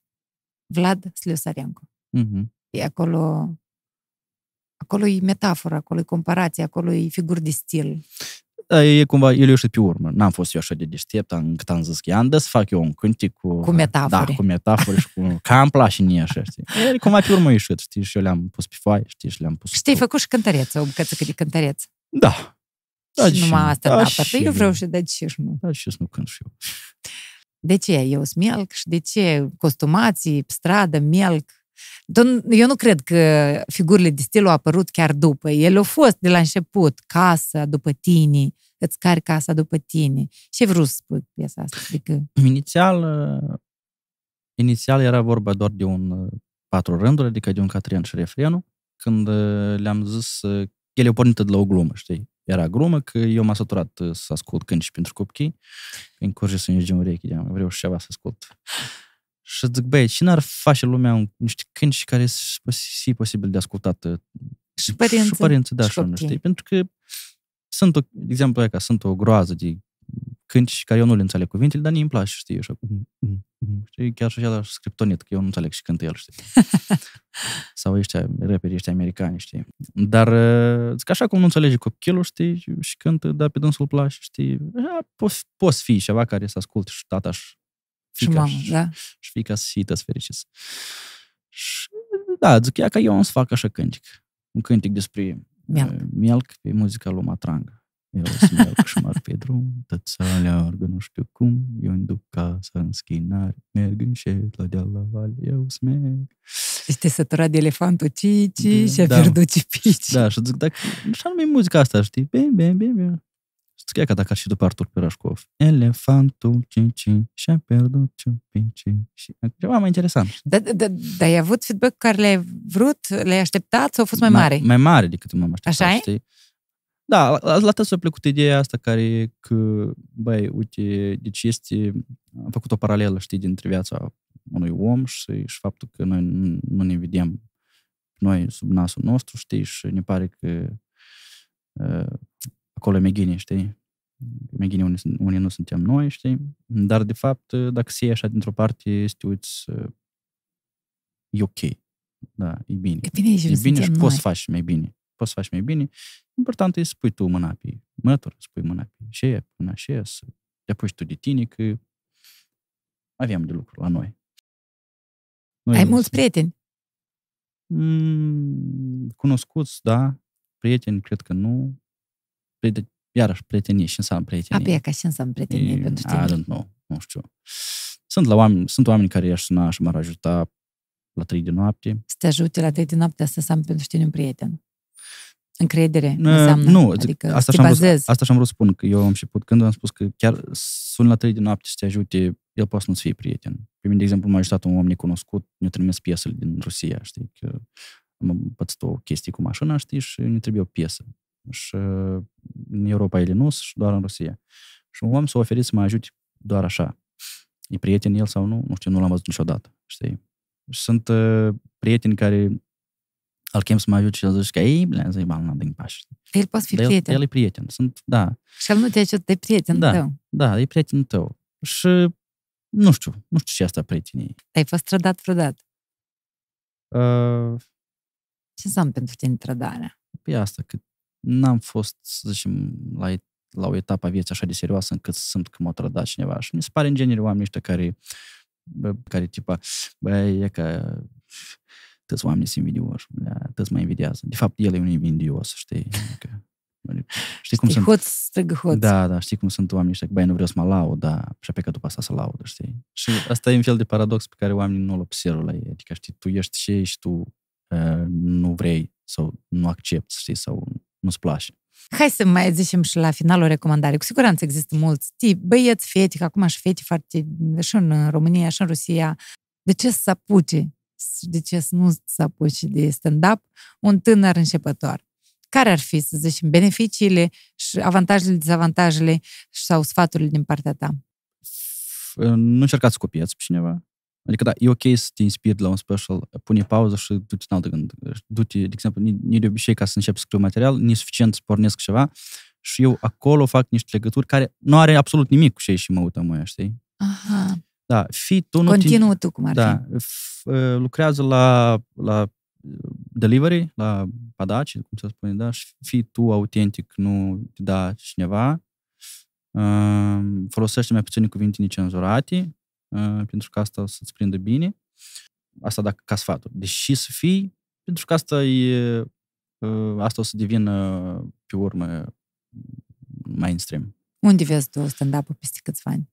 Vlad Sliusarencu. Uh-huh. Mhm. E acolo... Acolo e metaforă, acolo e comparație, acolo e figur de stil. Da, e cumva, el ieșit pe urmă. N-am fost eu așa de deștept, am, cât am zis că am să fac eu un cântic cu... Cu metafore. Da, cu metafore și cu... Ca îmi place și așa, știi? El cumva pe urmă ieșit, știi? Și eu le-am pus pe foaie, știi? Și le-am pus... Știi, ai făcut și cântăreță, o cât de cântăreță. Da, da, și numai asta, da, da da, eu vreau și de ce și nu. Da, și nu când și eu. De ce eu smelc și de ce costumații, stradă, melc? Eu nu cred că figurile de stil au apărut chiar după. Ele au fost de la început, casa după tine, îți cari casa după tine. Ce vrut să spui piesa asta? Adică... Inițial, uh, inițial era vorba doar de un uh, patru rânduri, adică de un catrian și refrenul. Când uh, le-am zis, ele au pornit de la o glumă, știi? era grumă, că eu m-am saturat uh, să ascult cântici pentru copii, că curge să din urechi, de vreau și ceva să ascult. Și zic, băi, ce n-ar face lumea niște cântici care să posibil de ascultat uh, și părinții, și părinții da, și, așa, nu știi, pentru că sunt, o, de exemplu, ca sunt o groază de cânti care eu nu le înțeleg cuvintele, dar îmi place, știi, așa, știi, chiar și așa scriptonit, că eu nu înțeleg și cântă el, știi. Sau ăștia reperi, ăștia americani, știi. Dar, uh, că așa cum nu înțelege copilul, știi, și cântă, dar pe dânsul place, știi, așa, poți, poți fi ceva care să asculte și tata și fica, și, mama, și, da? și fica și tă fericiți. Și, da, zic, ea ca eu îmi fac așa cântic. Un cântic despre Mielc. Uh, Mielc pe muzica lui Matranga. El o să mi iau cușmar pe drum, tățalea argă nu știu cum, eu îmi duc casa în schinari, merg în șed la deal la val, eu să merg. Și te sătura de elefantul cici da, și a da. pierdut cipici. Da, și zic, dacă, și anume muzica asta, știi, bine, bine, bine, bine. Și zic, că dacă ar fi după Artur Pirașcov. Elefantul cici și-a pierdut Cipici. Și ceva mai interesant. Dar da, da, da ai avut feedback care le-ai vrut, le-ai așteptat sau au fost mai mare? Mai, mai mare decât m-am așteptat, Așa știi? Da, la, la tău s-a plăcut ideea asta care că, băi, uite, deci este, am făcut o paralelă, știi, dintre viața unui om și, și faptul că noi nu, nu ne vedem noi sub nasul nostru, știi, și ne pare că uh, acolo e meghine, știi? Meghine unii, unii nu suntem noi, știi? Dar, de fapt, dacă se așa dintr-o parte, este, uiți, uh, e ok. Da, e bine. E bine, e bine și poți să faci mai bine poți să faci mai bine. Important e să pui tu mâna pe mătură, să pui mâna pe șeia, mâna șeia, să te apuci tu de tine, că avem de lucru la noi. noi Ai mulți prieteni? Mm, cunoscuți, da. Prieteni, cred că nu. iarăși, prietenie. și înseamnă prietenie? Apoi ca și înseamnă prietenie e, pentru tine? I don't know. Nu știu. Sunt, la oameni, sunt oameni care i-aș suna și m-ar ajuta la 3 de noapte. Să te ajute la 3 de noapte să înseamnă pentru tine un prieten. Încredere uh, înseamnă? Nu, adică asta și-am bazezi. vrut, asta și-am vrut să spun, că eu am și pot când am spus că chiar sun la 3 de noapte să te ajute, el poate să nu-ți fie prieten. Pe mine, de exemplu, m-a ajutat un om necunoscut, ne-a trimis piesele din Rusia, știi, că am pățit o chestie cu mașina, știi, și ne trebuie o piesă. Și uh, în Europa ele nu, și doar în Rusia. Și un om s-a oferit să mă ajute doar așa. E prieten el sau nu? Nu știu, nu l-am văzut niciodată, știi? Și sunt uh, prieteni care îl chem să mă ajut și el zice că ei, bine, zic, bă, nu din pași. El poate fi prieten. El, el, e prieten, sunt, da. Și el nu te ajută, de prieten da, tău. Da, e prieten tău. Și nu știu, nu știu ce asta prietenii. Ai fost trădat vreodată? Uh... Ce înseamnă pentru tine trădarea? Pe păi asta, că n-am fost, să zicem, la, la o etapă a vieții așa de serioasă încât sunt că m-a trădat cineva. Și mi se pare în genere oameni ăștia care, bă, care tipa, băi, e că toți oamenii sunt invidioși, toți mă invidiază. De fapt, el e un invidios, știi? Că, adică, știi, știi cum sunt... Hoț strigă hoț. Da, da, știi cum sunt oamenii ăștia, băi, nu vreau să mă laud, dar și pe că după asta să laud, știi? Și asta e un fel de paradox pe care oamenii nu-l observă la ei. Adică, știi, tu ești și ei și tu uh, nu vrei sau nu accepti, știi, sau nu-ți place. Hai să mai zicem și la final o recomandare. Cu siguranță există mulți tip, băieți, fete, că acum și fete foarte, și în România, și în Rusia. De ce să apuce de ce să nu să apuci de stand-up un tânăr începător? Care ar fi, să zicem, beneficiile și avantajele, dezavantajele sau sfaturile din partea ta? Uh, nu încercați să copiați pe cineva. Adică, da, e ok să te inspiri la un special, pune pauză și du-te în altă gând. Du-te, de exemplu, nici de obicei ca să începi să scriu material, nici suficient să pornesc ceva și eu acolo fac niște legături care nu are absolut nimic cu cei și mă uităm, știi? Aha. Da, fii tu... Nu Continuă te... tu, cum ar da, fi. da, lucrează la, la uh, delivery, la padaci, cum se spune, da, și fii tu autentic, nu te da cineva. Um, folosește mai puține cuvinte necenzurate, uh, pentru că asta o să-ți prindă bine. Asta dacă ca sfatul. Deși să fii, pentru că asta e asta o să devină pe urmă mainstream. Unde vezi tu stand-up-ul peste câțiva ani?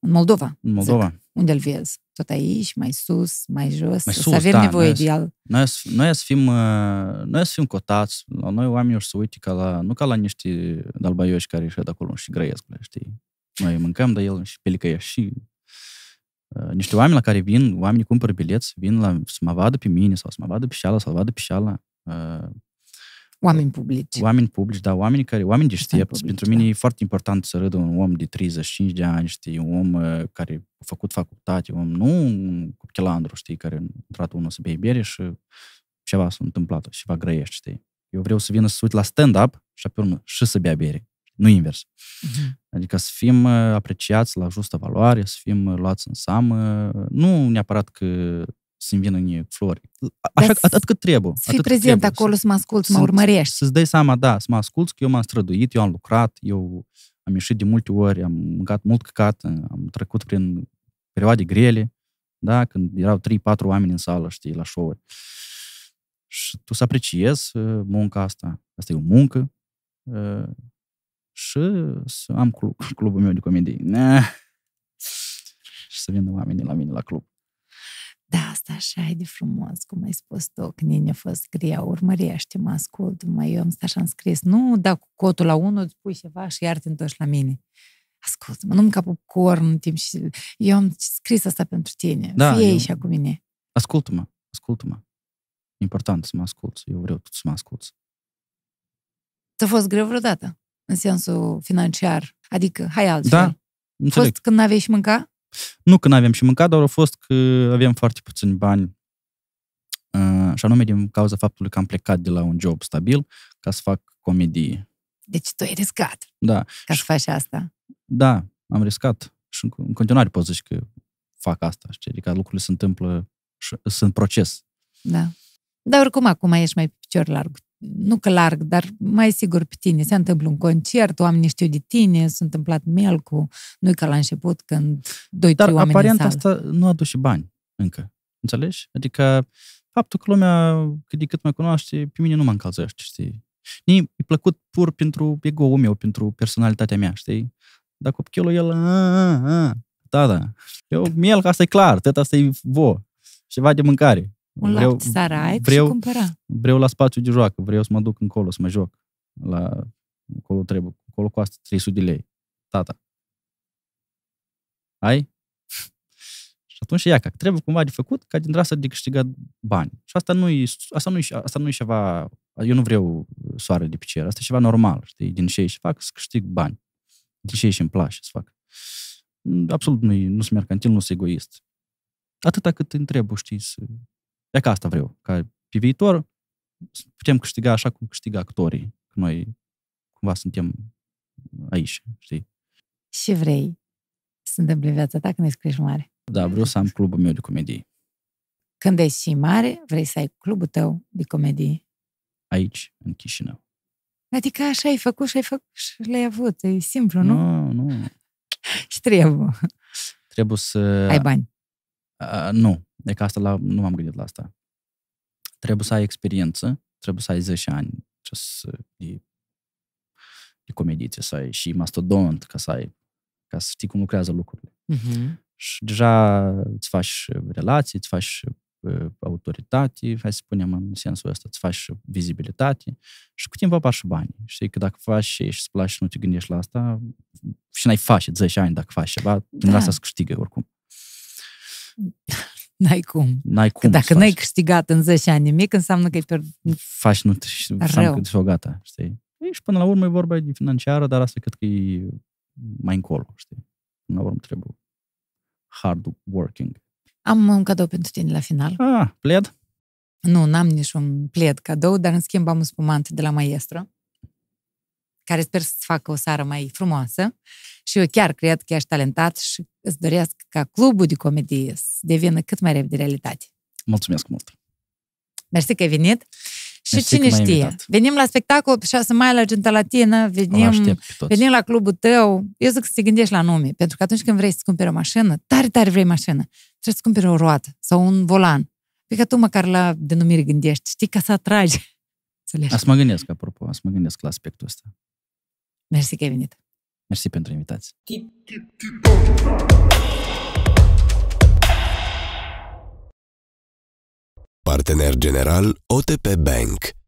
În Moldova. În Moldova. Zic, unde îl vezi? Tot aici, mai sus, mai jos, mai sus, să avem da, nevoie noi, de el. Noi, noi, să fim, uh, noi să fim cotați, la noi oamenii să uite ca la, nu ca la niște dalbaioși care ieșe de acolo și grăiesc, știi? Noi mâncăm de el și pelicăie și uh, niște oameni la care vin, oamenii cumpără bilet, vin la, să mă vadă pe mine sau să mă vadă pe șeala, să vadă pe șeala. Uh, Oameni publici. Oameni publici, da, oameni care, oameni deștepți. Pentru mine da. e foarte important să râdă un om de 35 de ani, știi, un om uh, care a făcut facultate, un om, nu un copchelandru, știi, care a trat unul să bei bere și ceva s-a întâmplat, și va grăiești, știi. Eu vreau să vină să uit la stand-up și pe urmă și să bea bere. Nu invers. Uh-huh. Adică să fim uh, apreciați la justă valoare, să fim uh, luați în seamă. Nu neapărat că să-mi vină mie flori. Așa, at atât cât trebuie. Să fii prezent trebuie. acolo, să mă asculți, să mă urmărești. Să-ți dai seama, da, să mă asculți, că eu m-am străduit, eu am lucrat, eu am ieșit de multe ori, am mâncat mult căcat, am trecut prin perioade grele, da, când erau 3-4 oameni în sală, știi, la show -uri. Și tu să apreciezi uh, munca asta. Asta e o muncă. Uh, și să am club, clubul meu de comedie. Și să vină oamenii la mine la club. Da, asta așa e de frumos, cum ai spus tu, când ne fost grea, urmărește-mă, ascult, mă eu am stat așa am scris, nu da cu cotul la unul, îți pui ceva și iar te întorci la mine. Ascultă-mă, nu-mi corn în timp și eu am scris asta pentru tine, da, fie eu... și cu mine. Ascultă-mă, ascultă-mă. Important să mă asculți, eu vreau tot să mă asculți. Ți-a fost greu vreodată? În sensul financiar? Adică, hai altfel. Da, înțeleg. Fost când n-aveai și mânca? Nu că n avem și mâncat, dar a fost că avem foarte puțini bani uh, și anume din cauza faptului că am plecat de la un job stabil ca să fac comedie. Deci tu ai riscat da. ca să faci asta. Da, am riscat și în continuare pot zici că fac asta, știi? Adică lucrurile se întâmplă, sunt proces. Da. Dar oricum acum ești mai picior larg nu că larg, dar mai sigur pe tine. Se întâmplă un concert, oamenii știu de tine, s-a întâmplat melcu, nu-i ca la început când doi, dar trei oameni aparent asta nu a dus și bani încă, înțelegi? Adică faptul că lumea cât de cât mă cunoaște, pe mine nu mă încălzește, știi? E plăcut pur pentru ego-ul meu, pentru personalitatea mea, știi? Dar copilul el, a, a, a, da, da. Eu, miel, asta e clar, tot asta e vo, ceva de mâncare. Un vreau, lapte sarai vreau, și cumpăra. Vreau la spațiu de joacă, vreau să mă duc încolo, să mă joc. La, încolo trebuie, Acolo costă 300 de lei. Tata. Ai? Și atunci ia, că trebuie cumva de făcut ca din asta de câștigat bani. Și asta nu e, asta nu e, asta nu e ceva, eu nu vreau soare de picior, asta e ceva normal, știi, din ce și fac să câștig bani. Din ce și îmi place să fac. Absolut nu, nu sunt mercantil, nu s egoist. Atâta cât întreb, știi, să dacă asta vreau, ca pe viitor putem câștiga așa cum câștigă actorii, că noi cumva suntem aici, știi? Și vrei să se întâmple viața ta când ești mare. Da, vreau să am clubul meu de comedie. Când ești și mare, vrei să ai clubul tău de comedie. Aici, în Chișinău. Adică așa ai făcut și ai făcut și le-ai avut. E simplu, nu? Nu, nu. și trebuie. Trebuie să... Ai bani. Uh, nu. De că asta la, nu m-am gândit la asta. Trebuie să ai experiență, trebuie să ai 10 ani să, de, de comediție, să ai și mastodont, ca să ai, ca să știi cum lucrează lucrurile. Uh-huh. Și deja îți faci relații, îți faci autoritate, hai să spunem în sensul ăsta, îți faci vizibilitate și cu timpul apar și bani. Știi că dacă faci și ești și nu te gândești la asta, și n-ai face 10 ani dacă faci ceva, da. asta se câștigă oricum. N-ai cum. N-ai cum că dacă n-ai câștigat în 10 ani nimic, înseamnă că ai pierdut. Faci nu înseamnă că o gata, știi? și până la urmă e vorba de financiară, dar asta cred că e mai încolo, știi? Până la urmă trebuie hard working. Am un cadou pentru tine la final. Ah, pled? Nu, n-am niciun pled cadou, dar în schimb am un spumant de la maestro care sper să-ți facă o seară mai frumoasă și eu chiar cred că ești talentat și îți doresc ca clubul de comedie să devină cât mai repede realitate. Mulțumesc mult! Mersi că ai venit! Și Mersi cine știe, venim la spectacol pe 6 mai la Genta Latină, venim, venim la clubul tău. Eu zic să te gândești la nume, pentru că atunci când vrei să-ți cumperi o mașină, tare, tare vrei mașină, trebuie să-ți cumperi o roată sau un volan. Pe că tu măcar la denumire gândești, știi, ca să atragi. Înțelegi? Să mă gândesc, apropo, să mă gândesc la aspectul ăsta. Mersi că ai venit. Mersi pentru invitație. Partener general OTP Bank